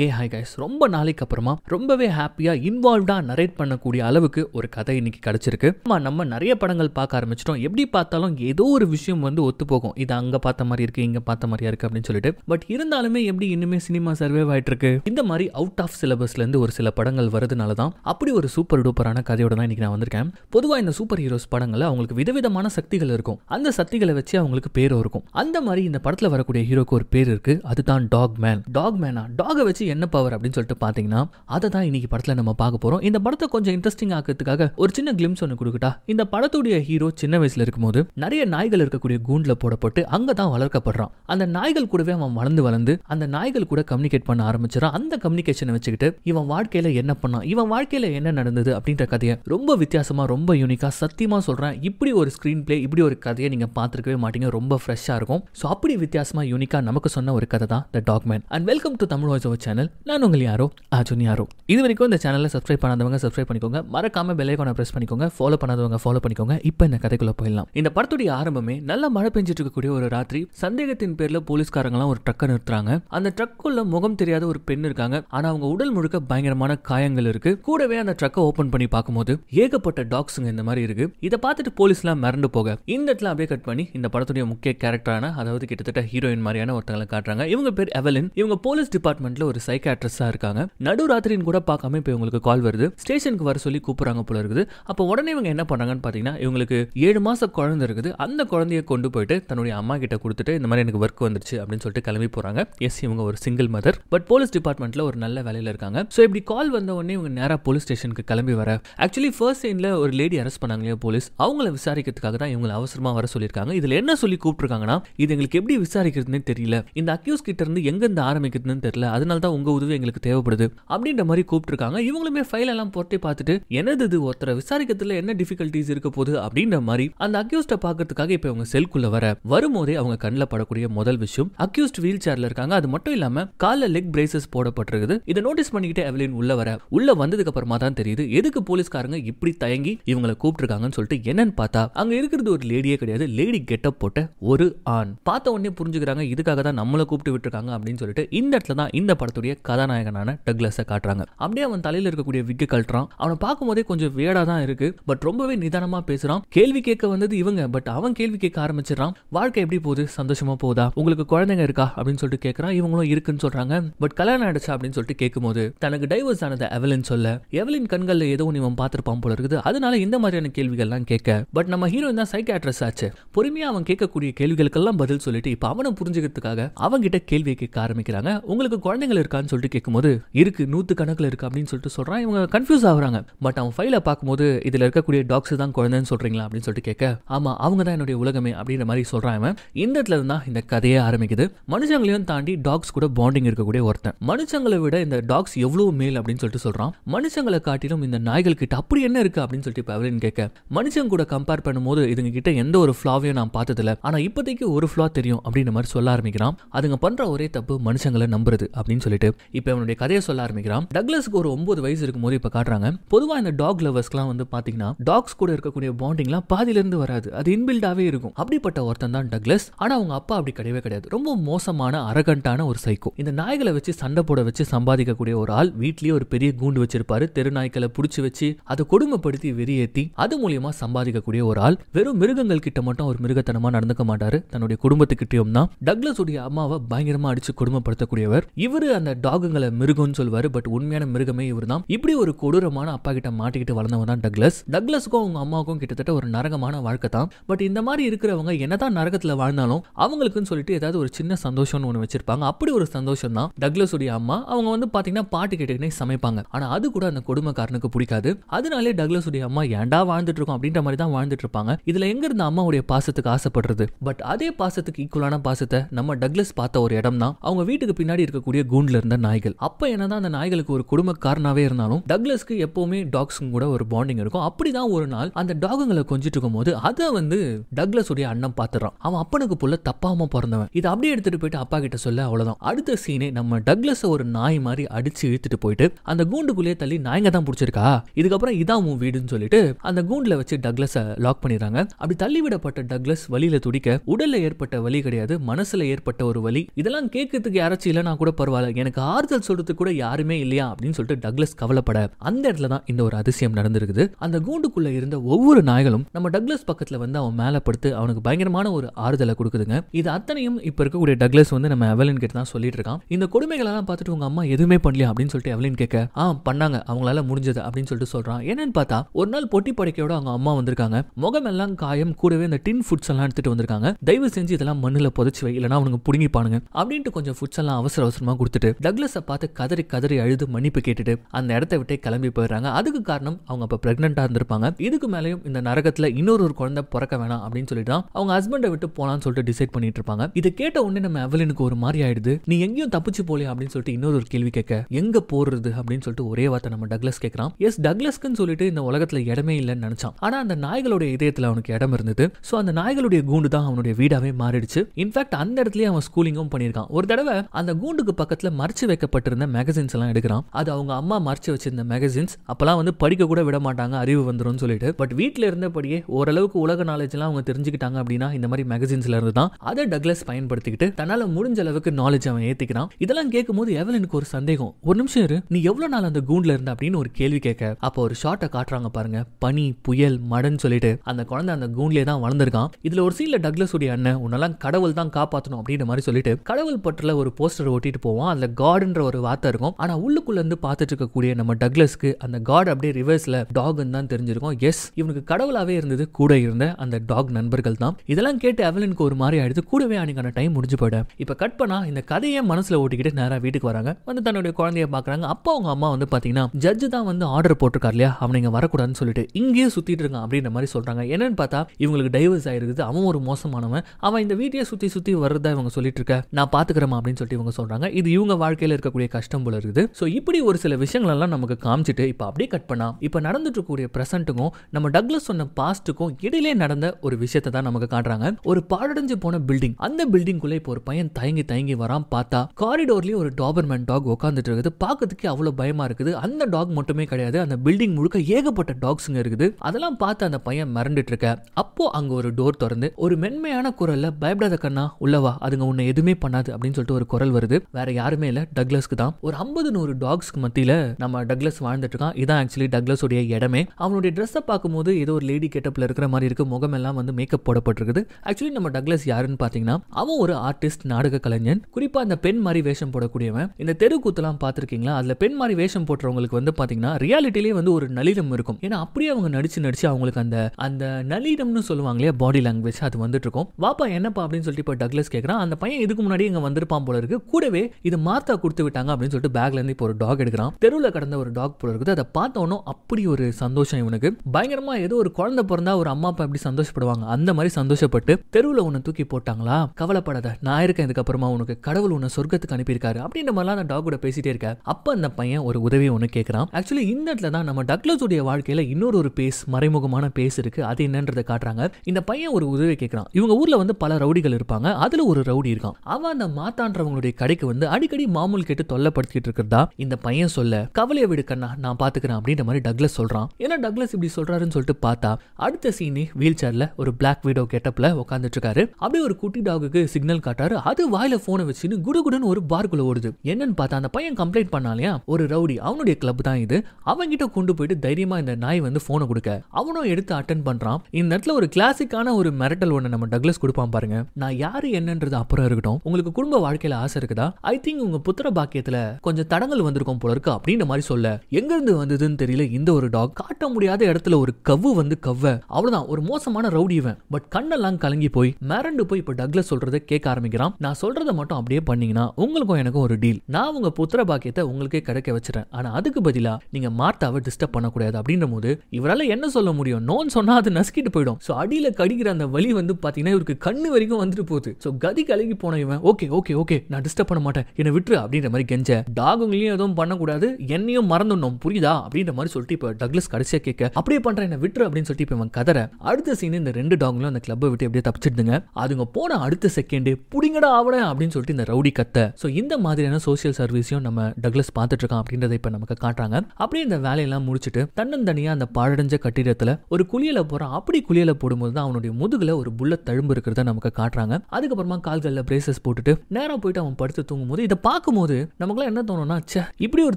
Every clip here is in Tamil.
ஏ ஹாய் கைஸ் ரொம்ப நாளைக்கு அப்புறமா ரொம்பவே ஹாப்பியாக இன்வால்வ்டாக நரேட் பண்ணக்கூடிய அளவுக்கு ஒரு கதை இன்னைக்கு கிடச்சிருக்கு ஆமாம் நம்ம நிறைய படங்கள் பார்க்க ஆரம்பிச்சிட்டோம் எப்படி பார்த்தாலும் ஏதோ ஒரு விஷயம் வந்து ஒத்து போகும் இது அங்கே பார்த்த மாதிரி இருக்குது இங்கே பார்த்த மாதிரியா இருக்குது அப்படின்னு சொல்லிட்டு பட் இருந்தாலுமே எப்படி இன்னுமே சினிமா சர்வைவ் ஆகிட்டுருக்கு இந்த மாதிரி அவுட் ஆஃப் சிலபஸ்லேருந்து ஒரு சில படங்கள் வருதுனால தான் அப்படி ஒரு சூப்பர் டூப்பரான கதையோட தான் இன்றைக்கி நான் வந்திருக்கேன் பொதுவாக இந்த சூப்பர் ஹீரோஸ் படங்களில் அவங்களுக்கு விதவிதமான சக்திகள் இருக்கும் அந்த சக்திகளை வச்சு அவங்களுக்கு பேரும் இருக்கும் அந்த மாதிரி இந்த படத்தில் வரக்கூடிய ஹீரோக்கு ஒரு பேர் இருக்குது அதுதான் டாக் மேன் டாக் மேனா டாகை வச்சு பேச்சு என்ன பவர் அப்படின்னு சொல்லிட்டு பார்த்தீங்கன்னா அதை தான் இன்னைக்கு படத்தில் நம்ம பார்க்க போகிறோம் இந்த படத்தை கொஞ்சம் இன்ட்ரெஸ்டிங் ஆக்கிறதுக்காக ஒரு சின்ன கிளிம்ஸ் ஒன்று கொடுக்கட்டா இந்த படத்துடைய ஹீரோ சின்ன வயசில் இருக்கும்போது நிறைய நாய்கள் இருக்கக்கூடிய கூண்டில் போடப்பட்டு அங்கே தான் வளர்க்கப்படுறான் அந்த நாய்கள் கூடவே அவன் வளர்ந்து வளர்ந்து அந்த நாய்கள் கூட கம்யூனிகேட் பண்ண ஆரம்பிச்சிடான் அந்த கம்யூனிகேஷனை வச்சுக்கிட்டு இவன் வாழ்க்கையில் என்ன பண்ணான் இவன் வாழ்க்கையில் என்ன நடந்தது அப்படின்ற கதையை ரொம்ப வித்தியாசமாக ரொம்ப யூனிக்காக சத்தியமாக சொல்கிறேன் இப்படி ஒரு ஸ்க்ரீன் பிளே இப்படி ஒரு கதையை நீங்கள் பார்த்துருக்கவே மாட்டீங்க ரொம்ப ஃப்ரெஷ்ஷாக இருக்கும் ஸோ அப்படி வித்தியாசமாக யூனிக்காக நமக்கு சொன்ன ஒரு கதை தான் the Dogman and welcome to Tamil voice channel channel நான் உங்கள் யாரோ அர்ஜுன் யாரோ இது வரைக்கும் இந்த சேனலில் சப்ஸ்கிரைப் பண்ணாதவங்க சப்ஸ்கிரைப் பண்ணிக்கோங்க மறக்காம பெல்லைக்கான ப்ரெஸ் பண்ணிக்கோங்க ஃபாலோ பண்ணாதவங்க ஃபாலோ பண்ணிக்கோங்க இப்போ இந்த கதைக்குள்ள போயிடலாம் இந்த படத்துடைய ஆரம்பமே நல்லா மழை பெஞ்சிட்டு இருக்கக்கூடிய ஒரு ராத்திரி சந்தேகத்தின் பேர்ல போலீஸ்காரங்களாம் ஒரு ட்ரக்கை நிறுத்துறாங்க அந்த ட்ரக்குள்ள முகம் தெரியாத ஒரு பெண் இருக்காங்க ஆனா அவங்க உடல் முழுக்க பயங்கரமான காயங்கள் இருக்கு கூடவே அந்த ட்ரக்கை ஓப்பன் பண்ணி பார்க்கும்போது ஏகப்பட்ட டாக்ஸுங்க இந்த மாதிரி இருக்கு இதை பார்த்துட்டு போலீஸ்லாம் மறந்து போக இந்த இடத்துல அப்படியே கட் பண்ணி இந்த படத்துடைய முக்கிய கேரக்டரான அதாவது கிட்டத்தட்ட ஹீரோயின் மாதிரியான ஒருத்தங்களை காட்டுறாங்க இவங்க பேர் எவலின் இவங்க போலீஸ் டிபார்ட்மெண்ட்ல ஒரு சைக்காட்ரிஸ்டா இருக்காங்க நடுராத்திரின்னு கூட பார்க்காம இப்போ இவங்களுக்கு கால் வருது ஸ்டேஷனுக்கு வர சொல்லி கூப்பிடுறாங்க போல இருக்குது அப்போ உடனே இவங்க என்ன பண்ணாங்கன்னு பார்த்தீங்கன்னா இவங்களுக்கு ஏழு மாதம் குழந்தை இருக்குது அந்த குழந்தைய கொண்டு போயிட்டு தன்னுடைய அம்மா கிட்ட கொடுத்துட்டு இந்த மாதிரி எனக்கு ஒர்க் வந்துருச்சு அப்படின்னு சொல்லிட்டு கிளம்பி போகிறாங்க எஸ் இவங்க ஒரு சிங்கிள் மதர் பட் போலீஸ் டிபார்ட்மெண்ட்ல ஒரு நல்ல வேலையில இருக்காங்க ஸோ இப்படி கால் வந்த உடனே இவங்க நேராக போலீஸ் ஸ்டேஷனுக்கு கிளம்பி வர ஆக்சுவலி ஃபர்ஸ்ட் சீனில் ஒரு லேடி அரெஸ்ட் பண்ணாங்க போலீஸ் அவங்கள விசாரிக்கிறதுக்காக தான் இவங்களை அவசரமாக வர சொல்லியிருக்காங்க இதில் என்ன சொல்லி கூப்பிட்டுருக்காங்கன்னா இது எங்களுக்கு எப்படி விசாரிக்கிறதுனே தெரியல இந்த அக்யூஸ் கிட்ட இருந்து எங்கேருந்து ஆரம்பிக்கிறதுன்னு தெரியல அதனால தான் உங்கள் உதவி எங்களுக்கு தேவைப்படுது அப்படின்ற மாதிரி கூப்பிட்டுருக்காங்க இவங்களுமே ஃபைல் எல்லாம் போட்டு பார்த்துட்டு என்னது இது ஒருத்தரை விசாரிக்கிறதுல என்ன டிஃபிகல்ட்டிஸ் இருக்க போகுது அப்படின்ற மாதிரி அந்த அக்யூஸ்டை பார்க்கறதுக்காக இப்போ இவங்க செல்குள்ள வர வரும்போதே அவங்க கண்ணில் படக்கூடிய முதல் விஷயம் அக்யூஸ்ட் வீல் சேர்ல இருக்காங்க அது மட்டும் இல்லாம காலில் லெக் பிரேசஸ் போடப்பட்டிருக்குது இதை நோட்டீஸ் பண்ணிக்கிட்டு எவலின் உள்ள வர உள்ள வந்ததுக்கு அப்புறமா தான் தெரியுது எதுக்கு போலீஸ்காரங்க இப்படி தயங்கி இவங்களை கூப்பிட்டுருக்காங்கன்னு சொல்லிட்டு என்னன்னு பார்த்தா அங்க இருக்கிறது ஒரு லேடியே கிடையாது லேடி கெட்டப் போட்ட ஒரு ஆண் பார்த்த உடனே புரிஞ்சுக்கிறாங்க இதுக்காக தான் நம்மளை கூப்பிட்டு விட்டுருக்காங்க அப்படின்னு சொல்லிட்டு இந்த இடத்துல தான் இந்த படத்து இருக்கக்கூடிய கதாநாயகனான டக்லஸை காட்டுறாங்க அப்படியே அவன் தலையில் இருக்கக்கூடிய விக்க கழட்டுறான் அவனை பார்க்கும் போதே கொஞ்சம் வேடா தான் இருக்கு பட் ரொம்பவே நிதானமா பேசுறான் கேள்வி கேட்க வந்தது இவங்க பட் அவன் கேள்வி கேட்க ஆரம்பிச்சிடறான் வாழ்க்கை எப்படி போகுது சந்தோஷமா போதா உங்களுக்கு குழந்தைங்க இருக்கா அப்படின்னு சொல்லிட்டு கேட்கறான் இவங்களும் இருக்குன்னு சொல்றாங்க பட் கல்யாணம் ஆயிடுச்சா அப்படின்னு சொல்லிட்டு கேட்கும்போது தனக்கு டைவர்ஸ் ஆனது எவலின் சொல்ல எவலின் கண்களில் ஏதோ இவன் பார்த்திருப்பான் போல இருக்குது அதனால இந்த மாதிரியான கேள்விகள்லாம் கேட்க பட் நம்ம ஹீரோயின் தான் சைக்கி அட்ரஸ் ஆச்சு பொறுமையா அவன் கேட்கக்கூடிய கேள்விகளுக்கெல்லாம் பதில் சொல்லிட்டு இப்ப அவனை புரிஞ்சுக்கிறதுக்காக அவன்கிட்ட கேள்வி கேட்க ஆரம்பிக்கிறாங்க உங்களுக்கு குழந்தைங்க இருக்கான்னு சொல்லிட்டு கேட்கும்போது இருக்கு நூத்து கணக்கில் இருக்கு அப்படின்னு சொல்லிட்டு சொல்றான் இவங்க கன்ஃபியூஸ் ஆகுறாங்க பட் அவன் ஃபைல பார்க்கும்போது இதுல இருக்கக்கூடிய டாக்ஸ் தான் குழந்தைன்னு சொல்றீங்களா அப்படின்னு சொல்லிட்டு கேட்க ஆமா அவங்க தான் என்னுடைய உலகமே அப்படின்ற மாதிரி சொல்றான் அவன் இந்த இடத்துல தான் இந்த கதையே ஆரம்பிக்குது மனுஷங்களையும் தாண்டி டாக்ஸ் கூட பாண்டிங் இருக்கக்கூடிய ஒருத்தன் மனுஷங்களை விட இந்த டாக்ஸ் எவ்வளவு மேல் அப்படின்னு சொல்லிட்டு சொல்றான் மனுஷங்களை காட்டிலும் இந்த நாய்கள் கிட்ட அப்படி என்ன இருக்கு அப்படின்னு சொல்லிட்டு இப்போ அவரின் கேட்க மனுஷன் கூட கம்பேர் பண்ணும்போது இதுங்க கிட்ட எந்த ஒரு ஃபிளாவையும் நான் பார்த்தது இல்லை ஆனா இப்போதைக்கு ஒரு ஃபிளா தெரியும் அப்படின்ற மாதிரி சொல்ல ஆரம்பிக்கிறான் அதுங்க பண்ற ஒரே தப்பு மனுஷங்களை நம்புறது அப்படின்னு சொல்லி சொல்லிட்டு இப்போ இவனுடைய கதையை சொல்ல ஆரம்பிக்கிறான் டக்லஸ்க்கு ஒரு ஒன்பது வயசு இருக்கும்போது இப்போ காட்டுறாங்க பொதுவாக இந்த டாக் லவர்ஸ்க்குலாம் வந்து பார்த்தீங்கன்னா டாக்ஸ் கூட இருக்கக்கூடிய பாண்டிங்லாம் பாதியிலேருந்து வராது அது இன்பில்டாகவே இருக்கும் அப்படிப்பட்ட ஒருத்தன் தான் டக்லஸ் ஆனால் அவங்க அப்பா அப்படி கிடையவே கிடையாது ரொம்ப மோசமான அரகண்டான ஒரு சைக்கோ இந்த நாய்களை வச்சு சண்டை போட வச்சு சம்பாதிக்கக்கூடிய ஒரு ஆள் வீட்லயே ஒரு பெரிய கூண்டு வச்சிருப்பாரு தெரு நாய்களை பிடிச்சி வச்சு அதை கொடுமைப்படுத்தி வெறியேற்றி அது மூலியமா சம்பாதிக்கக்கூடிய ஒரு ஆள் வெறும் மிருகங்கள் கிட்ட மட்டும் ஒரு மிருகத்தனமா நடந்துக்க மாட்டாரு தன்னுடைய குடும்பத்துக்கிட்டயும் தான் டக்லஸ் உடைய அம்மாவை பயங்கரமா அடிச்சு கொடுமைப்படுத்தக்கூடியவர் இவரு அந்த டாகுங்களை மிருகம்னு சொல்லுவாரு பட் உண்மையான மிருகமே இவர் தான் இப்படி ஒரு கொடூரமான அப்பா கிட்ட மாட்டிக்கிட்டு வளர்ந்தவங்க தான் டக்ளஸ் டக்லஸுக்கும் அவங்க அம்மாவுக்கும் கிட்டத்தட்ட ஒரு நரகமான வாழ்க்கை தான் பட் இந்த மாதிரி இருக்கிறவங்க என்னதான் நரகத்துல வாழ்ந்தாலும் அவங்களுக்குன்னு சொல்லிட்டு ஏதாவது ஒரு சின்ன சந்தோஷம்னு ஒன்று வச்சிருப்பாங்க அப்படி ஒரு சந்தோஷம் தான் உடைய அம்மா அவங்க வந்து பாத்தீங்கன்னா பாட்டு கேட்டுக்கிட்டே சமைப்பாங்க ஆனா அது கூட அந்த கொடுமைக்காரனுக்கு பிடிக்காது அதனாலே உடைய அம்மா ஏண்டா வாழ்ந்துட்டு இருக்கும் அப்படின்ற மாதிரி தான் வாழ்ந்துட்டு இருப்பாங்க இதுல எங்க இருந்த அம்மாவுடைய பாசத்துக்கு ஆசைப்படுறது பட் அதே பாசத்துக்கு ஈக்குவலான பாசத்தை நம்ம டக்லஸ் பார்த்த ஒரு இடம் தான் அவங்க வீட்டுக்கு பின்னாடி இருக்கக்கூடிய கூண்டில் கூண்டுல இருந்த நாய்கள் அப்போ என்னதான் அந்த நாய்களுக்கு ஒரு குடும்பக்காரனாவே இருந்தாலும் டக்லஸ்க்கு எப்பவுமே டாக்ஸும் கூட ஒரு பாண்டிங் இருக்கும் அப்படிதான் ஒரு நாள் அந்த டாகுங்களை கொஞ்சிட்டு இருக்கும் போது அதை வந்து டக்லஸ் உடைய அண்ணன் பாத்துறான் அவன் அப்பனுக்கு புள்ள தப்பாம பிறந்தவன் இதை அப்படியே எடுத்துட்டு போயிட்டு அப்பா கிட்ட சொல்ல அவ்வளவுதான் அடுத்த சீனே நம்ம டக்லஸ் ஒரு நாய் மாதிரி அடிச்சு இழுத்துட்டு போயிட்டு அந்த கூண்டுக்குள்ளேயே தள்ளி நாய்ங்க தான் பிடிச்சிருக்கா இதுக்கப்புறம் இதான் உன் வீடுன்னு சொல்லிட்டு அந்த கூண்டுல வச்சு டக்லஸ் லாக் பண்ணிடுறாங்க அப்படி தள்ளிவிடப்பட்ட டக்லஸ் வலியில துடிக்க உடல்ல ஏற்பட்ட வலி கிடையாது மனசுல ஏற்பட்ட ஒரு வலி இதெல்லாம் கேட்கறதுக்கு யாராச்சும் இல்லைனா கூட பரவாயில்ல எனக்கு ஆறுதல் சொல்றதுக்கு கூட யாருமே இல்லையா அப்படின்னு சொல்லிட்டு டக்ளஸ் கவலைப்பட அந்த இடத்துல தான் இந்த ஒரு அதிசயம் நடந்திருக்குது அந்த கூண்டுக்குள்ள இருந்த ஒவ்வொரு நாய்களும் நம்ம டக்ளஸ் பக்கத்துல வந்து அவன் மேல படுத்து அவனுக்கு பயங்கரமான ஒரு ஆறுதலை கொடுக்குதுங்க இது அத்தனையும் இப்ப இருக்கக்கூடிய டக்ளஸ் வந்து நம்ம எவலின் கிட்ட தான் சொல்லிட்டு இருக்கான் இந்த கொடுமைகளெல்லாம் பார்த்துட்டு உங்க அம்மா எதுவுமே பண்ணலையா அப்படின்னு சொல்லிட்டு எவலின் கேட்க ஆ பண்ணாங்க அவங்களால முடிஞ்சது அப்படின்னு சொல்லிட்டு சொல்றான் என்னன்னு பார்த்தா ஒரு நாள் பொட்டி படைக்கையோட அவங்க அம்மா வந்திருக்காங்க முகமெல்லாம் காயம் கூடவே இந்த டின் ஃபுட்ஸ் எல்லாம் எடுத்துட்டு வந்திருக்காங்க தயவு செஞ்சு இதெல்லாம் மண்ணில் புதைச்சி வை இல்லைனா அவனுக்கு புடுங்கிப்பானுங்க அப்படின்ட்டு கொஞ்சம் ஃபுட்ஸ் எல்லாம் அவசர அவசரமா கொடுத்துட்டு டக்லஸை பார்த்து கதறி கதறி அழுது மன்னிப்பு கேட்டுட்டு அந்த இடத்த விட்டே கிளம்பி போயிடுறாங்க அதுக்கு காரணம் அவங்க அப்போ பிரெக்னெண்ட்டாக இருந்திருப்பாங்க இதுக்கு மேலேயும் இந்த நரகத்தில் இன்னொரு ஒரு குழந்தை பிறக்க வேணாம் அப்படின்னு சொல்லிட்டு அவங்க ஹஸ்பண்டை விட்டு போகலான்னு சொல்லிட்டு டிசைட் பண்ணிட்டு இருப்பாங்க இதை கேட்ட உடனே நம்ம அவலினுக்கு ஒரு மாதிரி ஆயிடுது நீ எங்கேயும் தப்பிச்சு போலே அப்படின்னு சொல்லிட்டு இன்னொரு ஒரு கேள்வி கேட்க எங்க போறது அப்படின்னு சொல்லிட்டு ஒரே வார்த்தை நம்ம டக்லஸ் கேட்கறான் எஸ் டக்லஸ்க்குன்னு சொல்லிட்டு இந்த உலகத்துல இடமே இல்லைன்னு நினைச்சான் ஆனா அந்த நாய்களுடைய இதயத்துல அவனுக்கு இடம் இருந்தது ஸோ அந்த நாய்களுடைய கூண்டு தான் அவனுடைய வீடாவே மாறிடுச்சு இன்ஃபேக்ட் அந்த இடத்துலயே அவன் ஸ்கூலிங்கும் பண்ணியிருக்கான் ஒரு தடவை அந்த கூண்டுக்கு பக்கத்துல மறைச்சு வைக்கப்பட்டிருந்த மேகசின்ஸ் எல்லாம் எடுக்கிறான் அது அவங்க அம்மா மறைச்சு வச்சிருந்த மேகசின்ஸ் அப்பெல்லாம் வந்து படிக்க கூட விட மாட்டாங்க அறிவு வந்துடும் சொல்லிட்டு பட் வீட்டில் இருந்தபடியே ஓரளவுக்கு உலக நாலேஜ்லாம் அவங்க தெரிஞ்சுக்கிட்டாங்க அப்படின்னா இந்த மாதிரி மேகசின்ஸ்ல இருந்து தான் அதை டக்லஸ் பயன்படுத்திக்கிட்டு தன்னால் முடிஞ்ச அளவுக்கு நாலேஜ் அவன் ஏற்றிக்கிறான் இதெல்லாம் கேட்கும்போது எவலனுக்கு ஒரு சந்தேகம் ஒரு நிமிஷம் இரு நீ எவ்வளோ நாள் அந்த கூண்டில் இருந்த அப்படின்னு ஒரு கேள்வி கேட்க அப்போ ஒரு ஷார்ட்டை காட்டுறாங்க பாருங்க பனி புயல் மடன் சொல்லிட்டு அந்த குழந்தை அந்த கூண்ட்லேயே தான் வளர்ந்துருக்கான் இதில் ஒரு சீன்ல டக்லஸ் உடைய அண்ணன் உன்னெல்லாம் கடவுள் தான் காப்பாற்றணும் அப்படின்ற மாதிரி சொல்லிட்டு கடவுள் பற்றில் ஒரு போஸ்டர் ஒட்டிட்டு போவான் அதில் காடுன்ற ஒரு வார்த்தை இருக்கும் ஆனால் இருந்து பார்த்துட்டு இருக்கக்கூடிய நம்ம டக்லஸ்க்கு அந்த காட் அப்படியே ரிவர்ஸ்ல டாக்னு தான் தெரிஞ்சிருக்கும் எஸ் இவனுக்கு கடவுளாகவே இருந்தது கூட இருந்த அந்த டாக் நண்பர்கள் தான் இதெல்லாம் கேட்டு அவலனுக்கு ஒரு மாதிரி ஆயிடுது கூடவே அன்னைக்கான டைம் முடிஞ்சு போயிட இப்போ கட் பண்ணால் இந்த கதையை மனசில் ஓட்டிக்கிட்டு நேராக வீட்டுக்கு வராங்க வந்து தன்னுடைய குழந்தைய பார்க்குறாங்க அப்பா அவங்க அம்மா வந்து பார்த்தீங்கன்னா ஜட்ஜு தான் வந்து ஆர்டர் போட்டிருக்காரு இல்லையா அவனை இங்க வரக்கூடாதுன்னு சொல்லிட்டு இங்கேயே சுற்றிட்டு இருக்கான் அப்படின்ற மாதிரி சொல்கிறாங்க என்னன்னு பார்த்தா இவங்களுக்கு டைவர்ஸ் ஆயிருக்குது அவன் ஒரு மோசமானவன் அவன் இந்த வீட்டையே சுற்றி சுற்றி வர்றதா இவங்க சொல்லிட்டு இருக்க நான் பாத்துக்கிறேன் அப்படின்னு சொல்லிட்டு இவங்க சொல்கிறாங்க இது இவங்க வாழ்க்கையில் இருக்கக்கூடிய கஷ்டம் போல இருக்குது ஸோ இப்படி ஒரு சில விஷயங்களெல்லாம் நமக்கு காமிச்சிட்டு இப்போ அப்படியே கட் பண்ணா இப்போ நடந்துட்டு இருக்கக்கூடிய ப்ரெசென்ட்டுக்கும் நம்ம டக்லஸ் சொன்ன பாஸ்ட்டுக்கும் இடையிலே நடந்த ஒரு விஷயத்தை தான் நமக்கு காட்டுறாங்க ஒரு பாடடைஞ்சு போன பில்டிங் அந்த பில்டிங்குள்ளே இப்போ ஒரு பையன் தயங்கி தயங்கி வரான் பார்த்தா காரிடோர்லேயும் ஒரு டாபர்மேன் டாக் உட்காந்துட்டு இருக்குது பார்க்கறதுக்கே அவ்வளோ பயமா இருக்குது அந்த டாக் மட்டுமே கிடையாது அந்த பில்டிங் முழுக்க ஏகப்பட்ட டாக்ஸுங்க இருக்குது அதெல்லாம் பார்த்து அந்த பையன் மிரண்டுட்டு இருக்க அப்போ அங்க ஒரு டோர் திறந்து ஒரு மென்மையான குரல்ல பயப்படாத கண்ணா உள்ளவா அதுங்க உன்னை எதுவுமே பண்ணாது அப்படின்னு சொல்லிட்டு ஒரு குரல் வருது வேற யாருமே உண்மையில் டக்லஸ்க்கு தான் ஒரு ஐம்பது நூறு டாக்ஸ்க்கு மத்தியில் நம்ம டக்லஸ் வாழ்ந்துட்டு இருக்கான் இதான் ஆக்சுவலி உடைய இடமே அவனுடைய ட்ரெஸ்ஸை பார்க்கும்போது ஏதோ ஒரு லேடி கெட்டப்பில் இருக்கிற மாதிரி இருக்கு முகமெல்லாம் வந்து மேக்கப் போடப்பட்டிருக்குது ஆக்சுவலி நம்ம டக்லஸ் யாருன்னு பார்த்தீங்கன்னா அவன் ஒரு ஆர்டிஸ்ட் நாடக கலைஞன் குறிப்பாக அந்த பெண் மாதிரி வேஷம் போடக்கூடியவன் இந்த தெருக்கூத்தெல்லாம் பார்த்துருக்கீங்களா அதில் பெண் மாதிரி வேஷம் போடுறவங்களுக்கு வந்து பார்த்தீங்கன்னா ரியாலிட்டிலேயே வந்து ஒரு நளினம் இருக்கும் ஏன்னா அப்படியே அவங்க நடிச்சு நடிச்சு அவங்களுக்கு அந்த அந்த நளினம்னு சொல்லுவாங்களே பாடி லாங்குவேஜ் அது வந்துட்டு இருக்கும் வாப்பா என்னப்பா அப்படின்னு சொல்லிட்டு இப்போ டக்லஸ் கேட்குறான் அந்த பையன் இதுக்கு முன்னாடி இங்கே வந்திருப்பான் போல இருக்கு கூடவே இது மார்த்தா கொடுத்து விட்டாங்க அப்படின்னு சொல்லிட்டு பேக்ல இருந்து இப்போ ஒரு டாக் எடுக்கிறான் தெருவில் கடந்த ஒரு டாக் போல இருக்குது அதை பார்த்தோன்னே அப்படி ஒரு சந்தோஷம் இவனுக்கு பயங்கரமா ஏதோ ஒரு குழந்தை பிறந்தா ஒரு அம்மா அப்பா எப்படி சந்தோஷப்படுவாங்க அந்த மாதிரி சந்தோஷப்பட்டு தெருவில் உன்னை தூக்கி போட்டாங்களா கவலைப்படாத நான் இருக்கேன் இதுக்கப்புறமா உனக்கு கடவுள் உன்னை சொர்க்கத்துக்கு அனுப்பியிருக்காரு அப்படின்ற மாதிரிலாம் அந்த டாக் கூட பேசிட்டே இருக்க அப்ப அந்த பையன் ஒரு உதவி ஒன்று கேட்குறான் ஆக்சுவலி இந்த இடத்துல தான் நம்ம உடைய வாழ்க்கையில இன்னொரு ஒரு பேஸ் மறைமுகமான பேஸ் இருக்கு அது என்னன்றதை காட்டுறாங்க இந்த பையன் ஒரு உதவி கேட்கிறான் இவங்க ஊர்ல வந்து பல ரவுடிகள் இருப்பாங்க அதுல ஒரு ரவுடி இருக்கான் அவன் அந்த மாத்தான்றவங்களுடைய கடைக்கு வந்து அடிக்கடி மாதிரி மாமூல் கேட்டு தொல்லப்படுத்திட்டு இருக்கிறதா இந்த பையன் சொல்ல கவலையை விடு கண்ணா நான் பாத்துக்கிறேன் அப்படின்ற மாதிரி டக்ளஸ் சொல்றான் ஏன்னா டக்ளஸ் இப்படி சொல்றாருன்னு சொல்லிட்டு பார்த்தா அடுத்த சீனி வீல் சேர்ல ஒரு பிளாக் வீடோ கெட்டப்ல உட்காந்துட்டு இருக்காரு அப்படியே ஒரு குட்டி டாகுக்கு சிக்னல் காட்டாரு அது வாயில போனை வச்சுன்னு குடுகுடுன்னு ஒரு பார்க்குள்ள ஓடுது என்னன்னு பார்த்தா அந்த பையன் கம்ப்ளைண்ட் பண்ணாலையா ஒரு ரவுடி அவனுடைய கிளப் தான் இது அவன்கிட்ட கொண்டு போயிட்டு தைரியமா இந்த நாய் வந்து போனை கொடுக்க அவனும் எடுத்து அட்டன் பண்றான் இந்த இடத்துல ஒரு கிளாசிக்கான ஒரு மிரட்டல் ஒன்று நம்ம டக்ளஸ் கொடுப்பான் பாருங்க நான் யாரு என்னன்றது அப்புறம் இருக்கட்டும் உங்களுக்கு குடும்ப வாழ்க்கையில ஆசை இருக்குதா ஐ திங்க் உங்க உங்க புத்திர பாக்கியத்துல கொஞ்சம் தடங்கள் வந்திருக்கும் போல இருக்கு அப்படின்ற மாதிரி சொல்ல எங்க இருந்து வந்ததுன்னு தெரியல இந்த ஒரு டாக் காட்ட முடியாத இடத்துல ஒரு கவ்வு வந்து கவ்வ அவ்வளவுதான் ஒரு மோசமான ரவுடி இவன் பட் கண்ணெல்லாம் கலங்கி போய் மிரண்டு போய் இப்ப டக்ல சொல்றதை கேட்க ஆரம்பிக்கிறான் நான் சொல்றதை மட்டும் அப்படியே பண்ணீங்கன்னா உங்களுக்கும் எனக்கும் ஒரு டீல் நான் உங்க புத்திர பாக்கியத்தை உங்களுக்கே கிடைக்க வச்சிடறேன் ஆனா அதுக்கு பதிலா நீங்க மார்த்தாவை டிஸ்டர்ப் பண்ணக்கூடாது அப்படின்ற போது இவரால் என்ன சொல்ல முடியும் நோன் சொன்னா அது நசுக்கிட்டு போயிடும் சோ அடியில கடிக்கிற அந்த வலி வந்து பாத்தீங்கன்னா இவருக்கு கண்ணு வரைக்கும் வந்துட்டு போகுது ஸோ கதி கலங்கி போன இவன் ஓகே ஓகே ஓகே நான் டிஸ்டர்ப் பண்ண மாட்டேன் என்னை விட்டு விட்டுரு அப்படின்ற மாதிரி கெஞ்ச டாகுங்களையும் எதுவும் பண்ணக்கூடாது என்னையும் மறந்துடணும் புரியுதா அப்படின்ற மாதிரி சொல்லிட்டு இப்போ டக்லஸ் கடைசியா கேட்க அப்படியே பண்ற என்ன விட்டுரு அப்படின்னு சொல்லிட்டு இப்ப இவன் கதற அடுத்த சீன் இந்த ரெண்டு டாகுங்களும் அந்த கிளப்பை விட்டு அப்படியே தப்பிச்சிடுதுங்க அதுங்க போன அடுத்த செகண்ட் புடிங்கடா ஆவண அப்படின்னு சொல்லிட்டு இந்த ரவுடி கத்த சோ இந்த மாதிரியான சோசியல் சர்வீஸையும் நம்ம டக்லஸ் பார்த்துட்டு இருக்கோம் அப்படின்றத இப்போ நமக்கு காட்டுறாங்க அப்படியே இந்த வேலையெல்லாம் முடிச்சுட்டு தன்னந்தனியா அந்த பாழடைஞ்ச கட்டிடத்தில் ஒரு குளியல போற அப்படி குளியல போடும்போது தான் அவனுடைய முதுகுல ஒரு புல்லட் தழும்பு இருக்கிறத நமக்கு காட்டுறாங்க அதுக்கப்புறமா கால்களில் பிரேசஸ் போட்டுட்டு நேரம் போயிட்டு அவன் படுத்து தூங்கும் போது இதை பார்க்கும்போது நமக்குலாம் என்ன தோணும்னா சே இப்படி ஒரு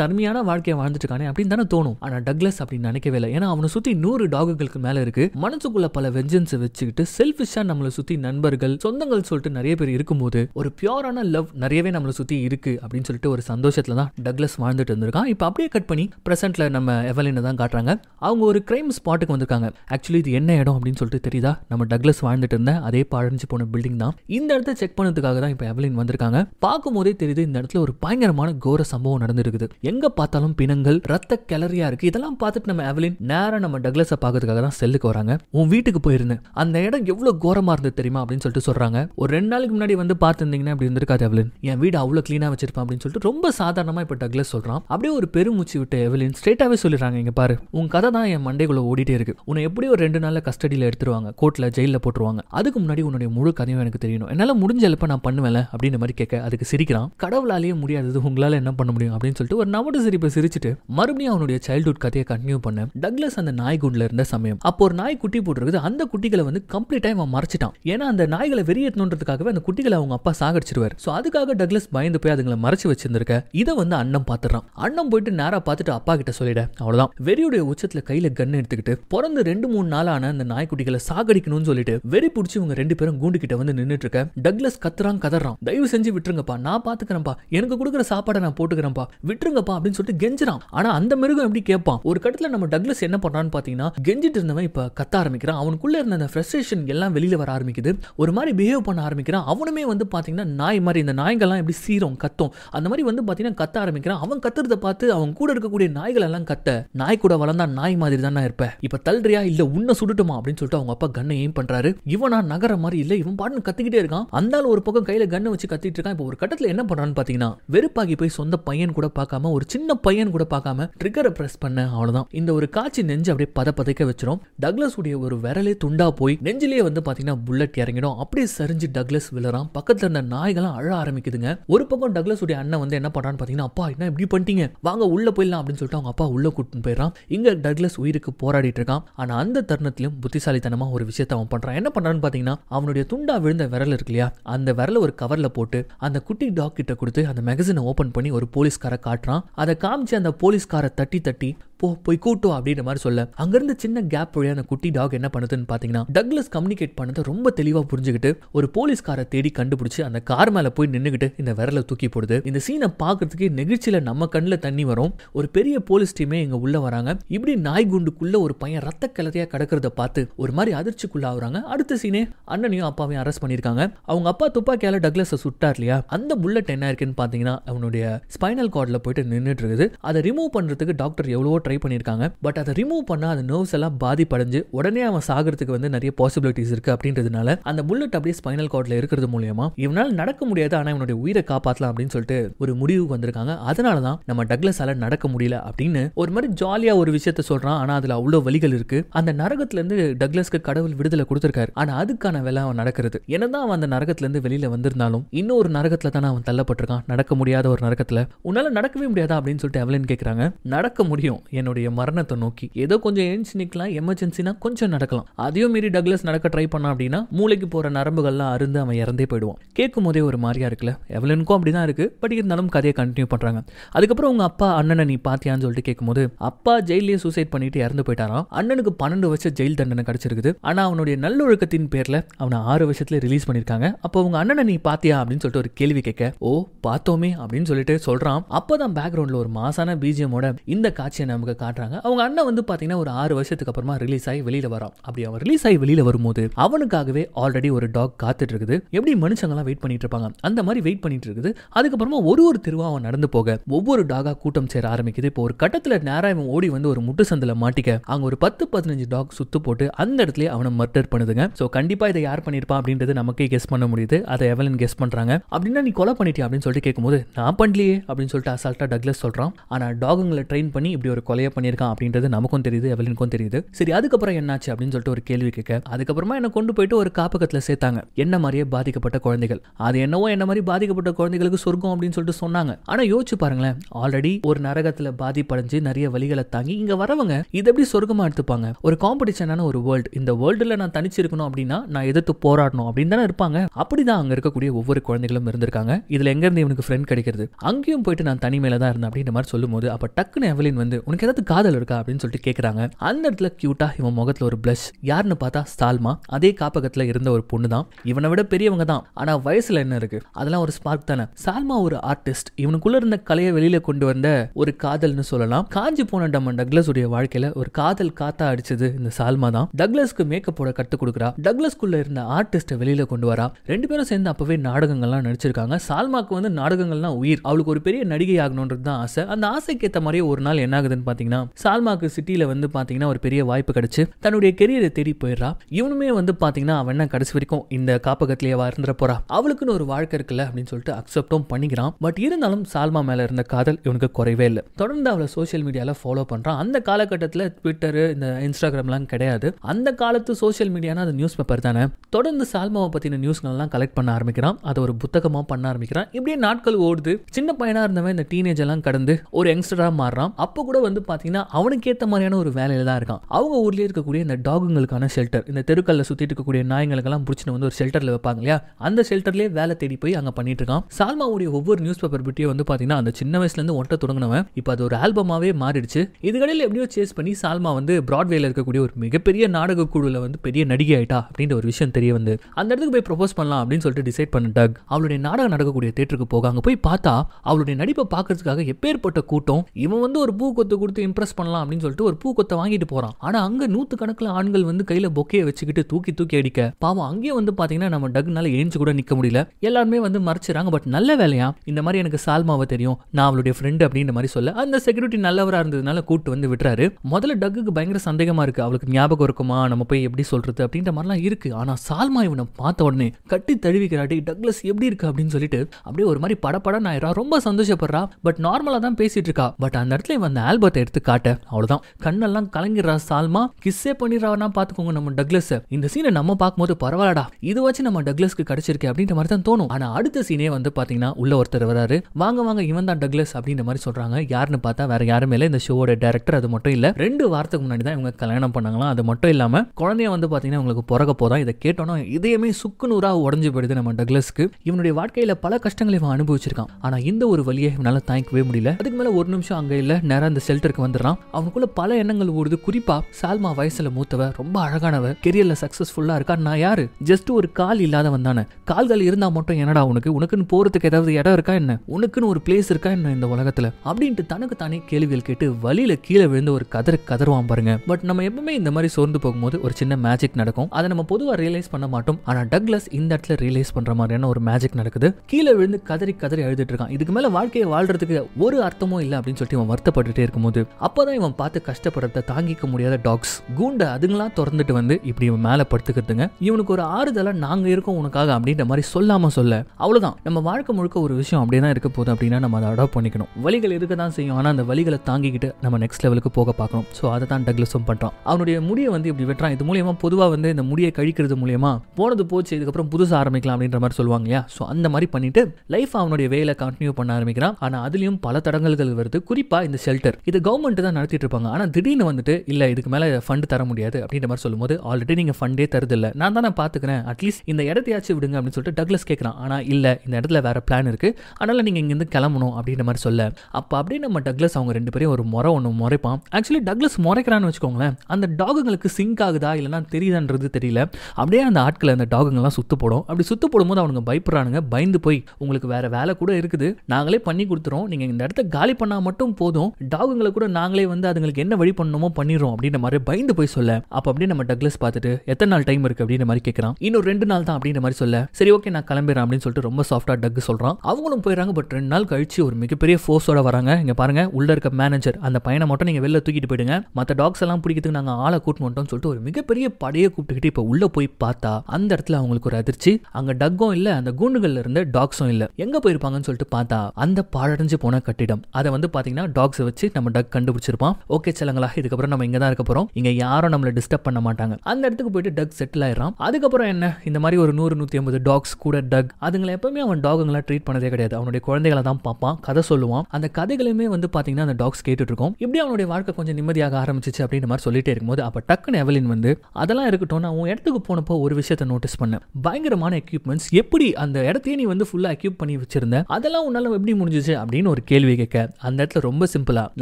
தன்மையான வாழ்க்கையை இருக்கானே அப்படின்னு தானே தோணும் ஆனால் டக்லஸ் அப்படின்னு நினைக்கவே இல்லை ஏன்னா அவனை சுற்றி நூறு டாகுகளுக்கு மேலே இருக்கு மனசுக்குள்ள பல வெஞ்சன்ஸை வச்சுக்கிட்டு செல்ஃபிஷாக நம்மளை சுற்றி நண்பர்கள் சொந்தங்கள் சொல்லிட்டு நிறைய பேர் இருக்கும்போது ஒரு பியூரான லவ் நிறையவே நம்மளை சுற்றி இருக்கு அப்படின்னு சொல்லிட்டு ஒரு சந்தோஷத்தில் தான் டக்லஸ் வாழ்ந்துட்டு இருந்திருக்கான் இப்போ அப்படியே கட் பண்ணி ப்ரெசென்ட்ல நம்ம எவலினை தான் காட்டுறாங்க அவங்க ஒரு கிரைம் ஸ்பாட்டுக்கு வந்திருக்காங்க ஆக்சுவலி இது என்ன இடம் அப்படின்னு சொல்லிட்டு தெரியுதா நம்ம டக்லஸ் வாழ்ந்துட்டு இருந்த அதே பழஞ்சு போன பில்டிங் தான் இந்த இடத்த செக் பண்ணதுக்காக தான் இப்போ எவலின் வந்திருக்காங்க பார்க்கும் போதே தெரியுது இந்த இடத்துல ஒரு பயங்கரமான கோர சம்பவம் நடந்திருக்குது எங்க பார்த்தாலும் பிணங்கள் ரத்த கிளறியா இருக்கு இதெல்லாம் பார்த்துட்டு நம்ம அவலின் நேரம் நம்ம டக்லஸை பார்க்கறதுக்காக தான் செல்லுக்கு வராங்க உன் வீட்டுக்கு போயிருந்தேன் அந்த இடம் எவ்வளவு கோரமா இருந்தது தெரியுமா அப்படின்னு சொல்லிட்டு சொல்றாங்க ஒரு ரெண்டு நாளைக்கு முன்னாடி வந்து பார்த்துருந்தீங்கன்னா அப்படி இருந்திருக்காது அவலின் என் வீடு அவ்வளோ கிளீனா வச்சிருப்பான் அப்படின்னு சொல்லிட்டு ரொம்ப சாதாரணமா இப்போ டக்லஸ் சொல்றான் அப்படியே ஒரு பெருமூச்சு விட்டு எவலின் ஸ்ட்ரெயிட்டாவே சொல்லிடுறாங்க இங்க பாரு உன் கதை தான் என் மண்டைக்குள்ள ஓடிட்டே இருக்கு உன்னை எப்படி ஒரு ரெண்டு நாள்ல கஸ்டடியில் எடுத்துருவாங்க கோர்ட்ல ஜெயில போட்டுருவாங்க அதுக்கு முன்னாடி உன்னுடைய முழு கதையும் எனக்கு தெரியணும் என்னால் முடிஞ்ச நான் பண்ணுவேன் அப்படின்ற மாதிரி கேட்க அதுக்கு சிரிக்கிறான் கடை கடவுளாலேயே முடியாதது உங்களால என்ன பண்ண முடியும் அப்படின்னு சொல்லிட்டு ஒரு நவடு சிரிப்பை சிரிச்சுட்டு மறுபடியும் அவனுடைய சைல்ட்ஹுட் கதையை கண்டினியூ பண்ண டக்லஸ் அந்த நாய் கூண்டில் இருந்த சமயம் அப்போ ஒரு நாய் குட்டி போட்டிருக்குது அந்த குட்டிகளை வந்து கம்ப்ளீட்டா அவன் மறைச்சிட்டான் ஏன்னா அந்த நாய்களை வெறியேற்றணுன்றதுக்காகவே அந்த குட்டிகளை அவங்க அப்பா சாகடிச்சிருவார் சோ அதுக்காக டக்லஸ் பயந்து போய் அதுங்களை மறைச்சு வச்சிருந்திருக்க இதை வந்து அண்ணன் பாத்துறான் அண்ணன் போயிட்டு நேரா பார்த்துட்டு அப்பா கிட்ட சொல்லிட அவ்வளவுதான் வெறியுடைய உச்சத்துல கையில கண்ணு எடுத்துக்கிட்டு பிறந்து ரெண்டு மூணு நாளான அந்த நாய்க்குட்டிகளை சாகடிக்கணும்னு சொல்லிட்டு வெறி பிடிச்சி இவங்க ரெண்டு பேரும் கூண்டு கிட்ட வந்து நின்றுட்டு இருக்க டக்லஸ் கத்துறான் கதறான் தயவு செஞ்சு விட்டுருங்கப்பா நான் பாத்துக்கிறேன் வேண்டாம்ப்பா எனக்கு கொடுக்குற சாப்பாடை நான் போட்டுக்கிறேன்ப்பா விட்டுருங்கப்பா அப்படின்னு சொல்லிட்டு கெஞ்சிறான் ஆனா அந்த மிருகம் எப்படி கேட்பான் ஒரு கட்டத்தில் நம்ம டக்ளஸ் என்ன பண்றான்னு பாத்தீங்கன்னா கெஞ்சிட்டு இருந்தவன் இப்ப கத்த ஆரம்பிக்கிறான் அவனுக்குள்ள இருந்த அந்த ஃப்ரஸ்ட்ரேஷன் எல்லாம் வெளியில வர ஆரம்பிக்குது ஒரு மாதிரி பிஹேவ் பண்ண ஆரம்பிக்கிறான் அவனுமே வந்து பாத்தீங்கன்னா நாய் மாதிரி இந்த நாய்கள்லாம் எப்படி சீரும் கத்தும் அந்த மாதிரி வந்து பாத்தீங்கன்னா கத்த ஆரம்பிக்கிறான் அவன் கத்துறத பார்த்து அவன் கூட இருக்கக்கூடிய நாய்கள் எல்லாம் கத்த நாய் கூட வளர்ந்தா நாய் மாதிரி தான் இருப்பேன் இப்ப தள்ளுறியா இல்ல உன்னை சுடுட்டுமா அப்படின்னு சொல்லிட்டு அவங்க அப்பா கண்ணை ஏம் பண்றாரு இவனா நகர மாதிரி இல்ல இவன் பாட்டுன்னு கத்திக்கிட்டே இருக்கான் அந்த ஒரு பக்கம் கையில கண்ணை வச்சு கத்திட்டு இருக்கான் இப்போ ஒரு கட்டத்தில் என்ன பண்றான்னு பார்த்தீங்கன்னா வெறுப்பாகி போய் சொந்த பையன் கூட பார்க்காம ஒரு சின்ன பையன் கூட பார்க்காம ட்ரிகரை ப்ரெஸ் பண்ண அவ்வளோதான் இந்த ஒரு காட்சி நெஞ்சு அப்படியே பத பதைக்க வச்சிரும் டக்ளஸ் உடைய ஒரு விரலே துண்டா போய் நெஞ்சிலேயே வந்து பார்த்தீங்கன்னா புல்லட் இறங்கிடும் அப்படியே சரிஞ்சு டக்ளஸ் விழுறான் பக்கத்தில் இருந்த நாய்களாம் அழ ஆரம்பிக்குதுங்க ஒரு பக்கம் டக்ளஸ் உடைய அண்ணன் வந்து என்ன பண்ணுறான்னு பார்த்தீங்கன்னா அப்பா என்ன இப்படி பண்ணிட்டீங்க வாங்க உள்ள போயிடலாம் அப்படின்னு சொல்லிட்டு அவங்க அப்பா உள்ள கூட்டின்னு போயிடறான் இங்க டக்ளஸ் உயிருக்கு போராடிட்டு இருக்கான் ஆனா அந்த தருணத்திலும் புத்திசாலித்தனமா ஒரு விஷயத்தை அவன் பண்றான் என்ன பண்றான்னு பார்த்தீங்கன்னா அவனுடைய துண்டா விழுந்த விரல் இருக்கு இல்லையா அந்த விரல ஒரு கவர்ல போட்டு அந்த குட்டி டாக் கிட்ட கொடு கொடுத்து அந்த மேகசினை ஓப்பன் பண்ணி ஒரு போலீஸ்கார காட்டுறான் அதை காமிச்சு அந்த போலீஸ்கார தட்டி தட்டி போ போய் கூட்டோ அப்படின்ற மாதிரி சொல்ல அங்கிருந்து சின்ன கேப் வழியா அந்த குட்டி டாக் என்ன பண்ணுதுன்னு பாத்தீங்கன்னா டக்லஸ் கம்யூனிகேட் பண்ணதை ரொம்ப தெளிவா புரிஞ்சுக்கிட்டு ஒரு காரை தேடி கண்டுபிடிச்சு அந்த கார் மேல போய் நின்றுகிட்டு இந்த விரலை தூக்கி போடுது இந்த சீனை பாக்குறதுக்கு நெகிழ்ச்சியில நம்ம கண்ணில் தண்ணி வரும் ஒரு பெரிய போலீஸ் டீமே இங்க உள்ள வராங்க இப்படி நாய் குண்டுக்குள்ள ஒரு பையன் ரத்த கிளறியா கிடக்குறத பார்த்து ஒரு மாதிரி அதிர்ச்சிக்குள்ள ஆகுறாங்க அடுத்த சீனே அண்ணனையும் அப்பாவையும் அரெஸ்ட் பண்ணியிருக்காங்க அவங்க அப்பா துப்பாக்கியால டக்லஸ் சுட்டார் இல்லையா அந்த புல்லட் என்ன இருக்குன்னு பாத்தீங்கன்னா அவனுடைய ஸ்பைனல் கார்டில் போயிட்டு நின்றுட்டு இருக்குது அதை ரிமூவ் பண்றதுக்கு டாக்டர் எவ்வளவோ ட்ரை பண்ணியிருக்காங்க பட் அதை ரிமூவ் பண்ணால் அந்த நர்வ்ஸ் எல்லாம் பாதிப்படைஞ்சு உடனே அவன் சாகிறதுக்கு வந்து நிறைய பாசிபிலிட்டிஸ் இருக்குது அப்படின்றதுனால அந்த புல்லட் அப்படியே ஸ்பைனல் கார்டில் இருக்கிறது மூலியமா இவனால் நடக்க முடியாது ஆனால் இவனுடைய உயிரை காப்பாற்றலாம் அப்படின்னு சொல்லிட்டு ஒரு முடிவுக்கு வந்திருக்காங்க அதனால தான் நம்ம டக்ளஸால் நடக்க முடியல அப்படின்னு ஒரு மாதிரி ஜாலியாக ஒரு விஷயத்த சொல்கிறான் ஆனால் அதில் அவ்வளோ வழிகள் இருக்குது அந்த நரகத்துலேருந்து டக்லஸ்க்கு கடவுள் விடுதலை கொடுத்துருக்காரு ஆனால் அதுக்கான வேலை அவன் நடக்கிறது தான் அவன் அந்த நரகத்துலேருந்து வெளியில் வந்திருந்தாலும் இன்னொரு நரகத்தில் தானே அவன் தள்ளப்பட்டிருக்கான் நடக்க முடியாத ஒரு நரகத்தில் உன்னால் நடக்கவே முடியாதா அப்படின்னு சொல்லிட்டு எவ்வளோன்னு கேட்குறாங்க நடக்க முடியும் என்னுடைய மரணத்தை நோக்கி ஏதோ கொஞ்சம் எழுந்து நிற்கலாம் எமர்ஜென்சினா கொஞ்சம் நடக்கலாம் அதையும் மீறி டக்லஸ் நடக்க ட்ரை பண்ணான் அப்படின்னா மூளைக்கு போகிற நரம்புகள்லாம் அருந்து அவன் இறந்தே போயிடுவான் கேட்கும் போதே ஒரு மாதிரியா இருக்குல்ல எவ்வளோனுக்கும் அப்படி தான் பட் இருந்தாலும் கதையை கண்டினியூ பண்ணுறாங்க அதுக்கப்புறம் உங்கள் அப்பா அண்ணனை நீ பார்த்தியான்னு சொல்லிட்டு கேட்கும்போது அப்பா ஜெயிலே சூசைட் பண்ணிட்டு இறந்து போயிட்டாராம் அண்ணனுக்கு பன்னெண்டு வருஷம் ஜெயில் தண்டனை கிடச்சிருக்குது ஆனால் அவனுடைய நல்லொழுக்கத்தின் பேரில் அவனை ஆறு வருஷத்துல ரிலீஸ் பண்ணியிருக்காங்க அப்போ உங்க அண்ணனை நீ பார்த்தியா அப்படின்னு சொல்லிட்டு ஒரு கேள்வி கேட்க ஓ பார்த்தோமே அப்படின்னு சொல்லிட்டு சொல்கிறான் அப்போ தான் பேக்ரவுண்டில் ஒரு மாசான பீஜியமோட இந்த காட்சியை நமக்கு அவங்க காட்டுறாங்க அவங்க அண்ணன் வந்து பார்த்தீங்கன்னா ஒரு ஆறு வருஷத்துக்கு அப்புறமா ரிலீஸ் ஆகி வெளியில் வரான் அப்படி அவன் ரிலீஸ் ஆகி வெளியில் வரும்போது அவனுக்காகவே ஆல்ரெடி ஒரு டாக் காத்துட்டு இருக்குது எப்படி எல்லாம் வெயிட் பண்ணிட்டு இருப்பாங்க அந்த மாதிரி வெயிட் பண்ணிட்டு இருக்குது அதுக்கப்புறமா ஒரு ஒரு தெருவா அவன் நடந்து போக ஒவ்வொரு டாகா கூட்டம் சேர ஆரம்பிக்குது இப்போ ஒரு கட்டத்தில் நேராக இவன் ஓடி வந்து ஒரு முட்டு சந்தில மாட்டிக்க அங்கே ஒரு பத்து பதினஞ்சு டாக் சுத்து போட்டு அந்த இடத்துல அவனை மர்டர் பண்ணுதுங்க ஸோ கண்டிப்பாக இதை யார் பண்ணியிருப்பான் அப்படின்றது நமக்கே கெஸ் பண்ண முடியுது அதை எவலன் கெஸ் பண்ணுறாங்க அப்படின்னா நீ கொலை பண்ணிட்டியா அப்படின்னு சொல்லிட்டு கேட்கும்போது நான் பண்ணலையே அப்படின்னு சொல்லிட்டு அசால்ட்டாக டக்லஸ் சொல்கிறான் ஆனால் டாகுங்களை ட்ரெயின் பண்ணி இப்படி ஒரு கொலை கொலையை பண்ணியிருக்கான் அப்படின்றது நமக்கும் தெரியுது எவலினுக்கும் தெரியுது சரி அதுக்கப்புறம் என்னாச்சு அப்படின்னு சொல்லிட்டு ஒரு கேள்வி கேட்க அதுக்கப்புறமா என்ன கொண்டு போயிட்டு ஒரு காப்பகத்தில் சேர்த்தாங்க என்ன மாதிரியே பாதிக்கப்பட்ட குழந்தைகள் அது என்னவோ என்ன மாதிரி பாதிக்கப்பட்ட குழந்தைகளுக்கு சொர்க்கம் அப்படின்னு சொல்லிட்டு சொன்னாங்க ஆனால் யோசிச்சு பாருங்களேன் ஆல்ரெடி ஒரு நரகத்தில் பாதிப்படைஞ்சு நிறைய வழிகளை தாங்கி இங்கே வரவங்க இது எப்படி சொர்க்கமாக எடுத்துப்பாங்க ஒரு காம்படிஷனான ஒரு வேர்ல்டு இந்த வேர்ல்டில் நான் தனிச்சு இருக்கணும் அப்படின்னா நான் எதிர்த்து போராடணும் அப்படின்னு தானே இருப்பாங்க அப்படிதான் அங்கே இருக்கக்கூடிய ஒவ்வொரு குழந்தைகளும் இருந்திருக்காங்க இதில் எங்கேருந்து இவனுக்கு ஃப்ரெண்ட் கிடைக்கிறது அங்கேயும் போயிட்டு நான் தனிமையில தான் இருந்தேன் அப்படின்ற மாதிரி சொல்லும்போது அப்போ டக்குன்னு எவலின் வந்து உனக்கு ஏதாவது காதல் இருக்கா அப்படின்னு சொல்லிட்டு கேட்குறாங்க அந்த இடத்துல கியூட்டா இவன் முகத்துல ஒரு பிளஷ் யாருன்னு பார்த்தா ஸ்டால்மா அதே காப்பகத்தில் இருந்த ஒரு பொண்ணு தான் இவனை விட பெரியவங்க தான் ஆனால் வயசுல என்ன இருக்கு அதெல்லாம் ஒரு ஸ்பார்க் தானே சால்மா ஒரு ஆர்டிஸ்ட் இவனுக்குள்ள இருந்த கலையை வெளியில கொண்டு வந்த ஒரு காதல்னு சொல்லலாம் காஞ்சி போன டம்மன் டக்ளஸ் உடைய வாழ்க்கையில ஒரு காதல் காத்தா அடிச்சது இந்த சால்மா தான் டக்ளஸ்க்கு மேக்கப் போட கத்து கொடுக்குறா டக்ளஸ்குள்ள இருந்த ஆர்டிஸ்ட வெளியில கொண்டு வரா ரெண்டு பேரும் சேர்ந்து அப்பவே நாடகங்கள்லாம் நடிச்சிருக்காங்க சால்மாக்கு வந்து நாடகங்கள்லாம் உயிர் அவளுக்கு ஒரு பெரிய நடிகை ஆகணுன்றது தான் ஆசை அந்த ஆசைக்கு ஏற்ற மாதிரியே ஒரு நாள் என்ன ஆகுதுன்னு பார்த்தீங்கன்னா சால்மாக்கு சிட்டியில் வந்து பார்த்தீங்கன்னா ஒரு பெரிய வாய்ப்பு கிடச்சி தன்னுடைய கெரியரை தேடி போயிடுறா இவனுமே வந்து பார்த்தீங்கன்னா அவன் கடைசி வரைக்கும் இந்த காப்பகத்திலேயேவா இருந்துட போறா அவளுக்குன்னு ஒரு வாழ்க்கை இருக்குல்ல அப்படின்னு சொல்லிட்டு அக்செப்டும் பண்ணிக்கிறான் பட் இருந்தாலும் சால்மா மேலே இருந்த காதல் இவனுக்கு குறைவே இல்லை தொடர்ந்து அவளை சோஷியல் மீடியாவில் ஃபாலோ பண்ணுறான் அந்த காலகட்டத்தில் ட்விட்டர் இந்த இன்ஸ்டாகிராம்லாம் கிடையாது அந்த காலத்து சோஷியல் மீடியானா அது நியூஸ் பேப்பர் தானே தொடர்ந்து சால்மாவை பற்றின நியூஸ்கள்லாம் கலெக்ட் பண்ண ஆரம்பிக்கிறான் அதை ஒரு புத்தகமாக பண்ண ஆரம்பிக்கிறான் இப்படியே நாட்கள் ஓடுது சின்ன பையனாக இருந்தவன் இந்த டீனேஜ் எல்லாம் கடந்து ஒரு யங்ஸ்டராக மாறுறான் அப்போ கூட வந்து வந்து பார்த்தீங்கன்னா அவனுக்கு ஏற்ற மாதிரியான ஒரு வேலையில் தான் இருக்கான் அவங்க ஊர்லேயே இருக்கக்கூடிய இந்த டாகுங்களுக்கான ஷெல்டர் இந்த தெருக்கல்ல சுற்றிட்டு இருக்கக்கூடிய நாயங்களுக்கெல்லாம் பிடிச்சின்னு வந்து ஒரு ஷெல்டரில் வைப்பாங்க இல்லையா அந்த ஷெல்டர்லேயே வேலை தேடி போய் அங்கே பண்ணிட்டு இருக்கான் சால்மாவுடைய ஒவ்வொரு நியூஸ் பேப்பர் பிட்டியும் வந்து பார்த்தீங்கன்னா அந்த சின்ன வயசுலேருந்து ஒன்றை தொடங்கினவன் இப்போ அது ஒரு ஆல்பமாகவே மாறிடுச்சு இதுகளில் எப்படியோ சேஸ் பண்ணி சால்மா வந்து ப்ராட்வேல இருக்கக்கூடிய ஒரு மிகப்பெரிய நாடக குழுவில் வந்து பெரிய நடிகை ஆயிட்டா அப்படின்ற ஒரு விஷயம் தெரிய வந்து அந்த இடத்துக்கு போய் ப்ரொபோஸ் பண்ணலாம் அப்படின்னு சொல்லிட்டு டிசைட் பண்ண டக் அவளுடைய நாடகம் நடக்கக்கூடிய தேட்டருக்கு போக அங்கே போய் பார்த்தா அவளுடைய நடிப்பை பார்க்கறதுக்காக எப்பேற்பட்ட கூட்டம் இவன் வந்து ஒரு பூ கொத்து கொடுத்து இம்ப்ரெஸ் பண்ணலாம் அப்படின்னு சொல்லிட்டு ஒரு பூக்கொத்தை வாங்கிட்டு போறான் ஆனால் அங்கே நூற்று கணக்கில் ஆண்கள் வந்து கையில் பொக்கையை வச்சுக்கிட்டு தூக்கி தூக்கி அடிக்க பாவம் அங்கேயே வந்து பார்த்தீங்கன்னா நம்ம டக்னால எழுந்து கூட நிற்க முடியல எல்லாருமே வந்து மறைச்சிடறாங்க பட் நல்ல வேலையா இந்த மாதிரி எனக்கு சால்மாவை தெரியும் நான் அவளுடைய ஃப்ரெண்டு அப்படின்ற மாதிரி சொல்ல அந்த செக்யூரிட்டி நல்லவராக இருந்ததுனால கூட்டு வந்து விட்டுறாரு முதல்ல டக்குக்கு பயங்கர சந்தேகமா இருக்கு அவளுக்கு ஞாபகம் இருக்குமா நம்ம போய் எப்படி சொல்றது அப்படின்ற மாதிரிலாம் இருக்கு ஆனால் சால்மா இவனை பார்த்த உடனே கட்டி தழுவிக்கிறாட்டி டக்லஸ் எப்படி இருக்கு அப்படின்னு சொல்லிட்டு அப்படியே ஒரு மாதிரி படப்படம் ஆயிரா ரொம்ப சந்தோஷப்படுறா பட் நார்மலாக தான் பேசிட்டு இருக்கா பட் அந்த இடத்துல இவன் ஆல்பத்தை ஷார்ட்டை எடுத்து காட்ட அவ்வளோதான் கண்ணெல்லாம் கலங்கிடுறா சால்மா கிஸ்ஸே பண்ணிடுறாருனா பார்த்துக்கோங்க நம்ம டக்ளஸ் இந்த சீனை நம்ம பார்க்கும்போது பரவாயில்லடா இது வச்சு நம்ம டக்ளஸ்க்கு கிடைச்சிருக்கு அப்படின்ற மாதிரி தான் தோணும் ஆனால் அடுத்த சீனே வந்து பார்த்தீங்கன்னா உள்ள ஒருத்தர் வராரு வாங்க வாங்க இவன் தான் டக்ளஸ் அப்படின்ற மாதிரி சொல்கிறாங்க யாருன்னு பார்த்தா வேற யாருமே இல்லை இந்த ஷோவோட டேரக்டர் அது மட்டும் இல்லை ரெண்டு வாரத்துக்கு முன்னாடி தான் இவங்க கல்யாணம் பண்ணாங்களாம் அது மட்டும் இல்லாமல் குழந்தைய வந்து பார்த்தீங்கன்னா உங்களுக்கு பிறக்க போதான் இதை கேட்டோன்னா இதயமே சுக்குநூறாக உடஞ்சு போயிடுது நம்ம டக்ளஸ்க்கு இவனுடைய வாழ்க்கையில் பல கஷ்டங்களை இவன் அனுபவிச்சிருக்கான் ஆனால் இந்த ஒரு வழியை இவனால் தாங்கிக்கவே முடியல அதுக்கு மேலே ஒரு நிமிஷம் அங்கே இல்லை நேரம் அந்த செல்டர் சென்டருக்கு வந்துடுறான் அவனுக்குள்ள பல எண்ணங்கள் ஓடுது குறிப்பா சால்மா வயசுல மூத்தவ ரொம்ப அழகானவ கெரியர்ல சக்சஸ்ஃபுல்லா இருக்கா நான் யாரு ஜஸ்ட் ஒரு கால் இல்லாதவன் தானே கால்கள் இருந்தா மட்டும் என்னடா உனக்கு உனக்குன்னு போறதுக்கு ஏதாவது இடம் இருக்கா என்ன உனக்குன்னு ஒரு பிளேஸ் இருக்கா என்ன இந்த உலகத்துல அப்படின்ட்டு தனக்கு தானே கேள்விகள் கேட்டு வழியில கீழே விழுந்து ஒரு கதற கதறுவான் பாருங்க பட் நம்ம எப்பவுமே இந்த மாதிரி சோர்ந்து போகும்போது ஒரு சின்ன மேஜிக் நடக்கும் அதை நம்ம பொதுவா ரியலைஸ் பண்ண மாட்டோம் ஆனா டக்லஸ் இந்த இடத்துல ரியலைஸ் பண்ற மாதிரியான ஒரு மேஜிக் நடக்குது கீழே விழுந்து கதறி கதறி எழுதிட்டு இருக்கான் இதுக்கு மேல வாழ்க்கையை வாழ்றதுக்கு ஒரு அர்த்தமும் இல்லை அப்படின்னு சொல்லிட்டு இவன் வருத்தப்பட்டுட்டே இருக்கும்போது போகுது அப்போதான் இவன் பார்த்து கஷ்டப்படுறத தாங்கிக்க முடியாத டாக்ஸ் கூண்டை அதுங்களா திறந்துட்டு வந்து இப்படி இவன் மேலே படுத்துக்கிறதுங்க இவனுக்கு ஒரு ஆறுதலா நாங்க இருக்கோம் உனக்காக அப்படின்ற மாதிரி சொல்லாம சொல்ல அவ்வளவுதான் நம்ம வாழ்க்கை முழுக்க ஒரு விஷயம் அப்படியே தான் இருக்க போதும் அப்படின்னா நம்ம அதை அடாப்ட் பண்ணிக்கணும் வழிகள் இருக்க தான் செய்யும் ஆனால் அந்த வழிகளை தாங்கிக்கிட்டு நம்ம நெக்ஸ்ட் லெவலுக்கு போக பார்க்கணும் ஸோ அதை தான் டக்லஸும் பண்றான் அவனுடைய முடியை வந்து இப்படி வெட்டுறான் இது மூலியமா பொதுவாக வந்து இந்த முடியை கழிக்கிறது மூலியமா போனது போச்சு இதுக்கப்புறம் புதுசாக ஆரம்பிக்கலாம் அப்படின்ற மாதிரி சொல்லுவாங்க இல்லையா ஸோ அந்த மாதிரி பண்ணிட்டு லைஃப் அவனுடைய வேலை கண்டினியூ பண்ண ஆரம்பிக்கிறான் ஆனால் அதுலேயும் பல தடங்கல்கள் வருது குறிப்பாக இந்த ஷெல்டர் இது கவர்மெண்ட் தான் நடத்திட்டு இருப்பாங்க ஆனால் திடீர்னு வந்துட்டு இல்லை இதுக்கு மேலே ஃபண்டு தர முடியாது அப்படின்ற மாதிரி சொல்லும்போது ஆல்ரெடி நீங்கள் ஃபண்டே இல்லை நான் தானே பார்த்துக்கிறேன் அட்லீஸ்ட் இந்த இடத்தையாச்சும் விடுங்க அப்படின்னு சொல்லிட்டு டக்லஸ் கேட்குறான் ஆனால் இல்லை இந்த இடத்துல வேறு பிளான் இருக்குது அதனால் நீங்கள் இங்கேருந்து கிளம்பணும் அப்படின்ற மாதிரி சொல்ல அப்போ அப்படியே நம்ம டக்லஸ் அவங்க ரெண்டு பேரும் ஒரு முறை ஒன்று முறைப்பான் ஆக்சுவலி டக்லஸ் முறைக்கிறான்னு வச்சுக்கோங்களேன் அந்த டாகுங்களுக்கு சிங்க் ஆகுதா இல்லைனா தெரியுதான்றது தெரியல அப்படியே அந்த ஆட்களை அந்த டாகுங்கெல்லாம் சுத்து போடும் அப்படி சுத்து போடும்போது அவனுங்க பயப்படுறானுங்க பயந்து போய் உங்களுக்கு வேறு வேலை கூட இருக்குது நாங்களே பண்ணி கொடுத்துறோம் நீங்கள் இந்த இடத்த காலி பண்ணால் மட்டும் போதும் டாகுங்களை கூட நாங்களே வந்து அதுங்களுக்கு என்ன வழி பண்ணணுமோ பண்ணிடுறோம் அப்படின்ற மாதிரி பயந்து போய் சொல்ல அப்போ அப்படின்னு நம்ம டக்லஸ் பார்த்துட்டு எத்தனை நாள் டைம் இருக்கு அப்படின்ற மாதிரி கேட்கறான் இன்னும் ரெண்டு நாள் தான் அப்படின்ற மாதிரி சொல்ல சரி ஓகே நான் கிளம்புறேன் அப்படின்னு சொல்லிட்டு ரொம்ப சாஃப்டா டக் சொல்றான் அவங்களும் போயிடறாங்க பட் ரெண்டு நாள் கழிச்சு ஒரு மிகப்பெரிய ஃபோர்ஸோட வராங்க இங்க பாருங்க உள்ள இருக்க மேனேஜர் அந்த பையனை மட்டும் நீங்க வெளில தூக்கிட்டு போயிடுங்க மற்ற டாக்ஸ் எல்லாம் பிடிக்கிறதுக்கு நாங்க ஆளை கூட்டு மாட்டோம்னு சொல்லிட்டு ஒரு மிகப்பெரிய படையை கூப்பிட்டுக்கிட்டு இப்போ உள்ள போய் பார்த்தா அந்த இடத்துல அவங்களுக்கு ஒரு அதிர்ச்சி அங்க டக்கும் இல்ல அந்த கூண்டுகள்ல இருந்த டாக்ஸும் இல்ல எங்க போயிருப்பாங்கன்னு சொல்லிட்டு பார்த்தா அந்த பாழடைஞ்சு போன கட்டிடம் அதை வந்து பாத்தீங்கன்னா டாக்ஸ் வச்சு நம்ம ப்ராடக்ட் கண்டுபிடிச்சிருப்பான் ஓகே செல்லங்களா இதுக்கப்புறம் நம்ம இங்க தான் இருக்க போறோம் இங்க யாரும் நம்மள டிஸ்டர்ப் பண்ண மாட்டாங்க அந்த இடத்துக்கு போயிட்டு டக் செட்டில் ஆயிடறான் அதுக்கப்புறம் என்ன இந்த மாதிரி ஒரு நூறு நூற்றி ஐம்பது டாக்ஸ் கூட டக் அதுங்களை எப்பவுமே அவன் டாகுங்களாம் ட்ரீட் பண்ணதே கிடையாது அவனுடைய குழந்தைகளை தான் பார்ப்பான் கதை சொல்லுவான் அந்த கதைகளுமே வந்து பார்த்தீங்கன்னா அந்த டாக்ஸ் கேட்டுட்டு இருக்கும் இப்படி அவனுடைய வாழ்க்கை கொஞ்சம் நிம்மதியாக ஆரம்பிச்சிச்சு அப்படின்னு மாதிரி சொல்லிட்டே இருக்கும்போது அப்போ டக்குன்னு எவலின் வந்து அதெல்லாம் இருக்கட்டும் நான் உன் இடத்துக்கு போனப்போ ஒரு விஷயத்த நோட்டீஸ் பண்ண பயங்கரமான எக்யூப்மெண்ட்ஸ் எப்படி அந்த இடத்தையே நீ வந்து ஃபுல்லா எக்யூப் பண்ணி வச்சிருந்த அதெல்லாம் உன்னால் எப்படி முடிஞ்சிச்சு அப்படின்னு ஒரு கேள்வி கேட்க அந்த இடத்துல ரொம்ப சிம்பிளா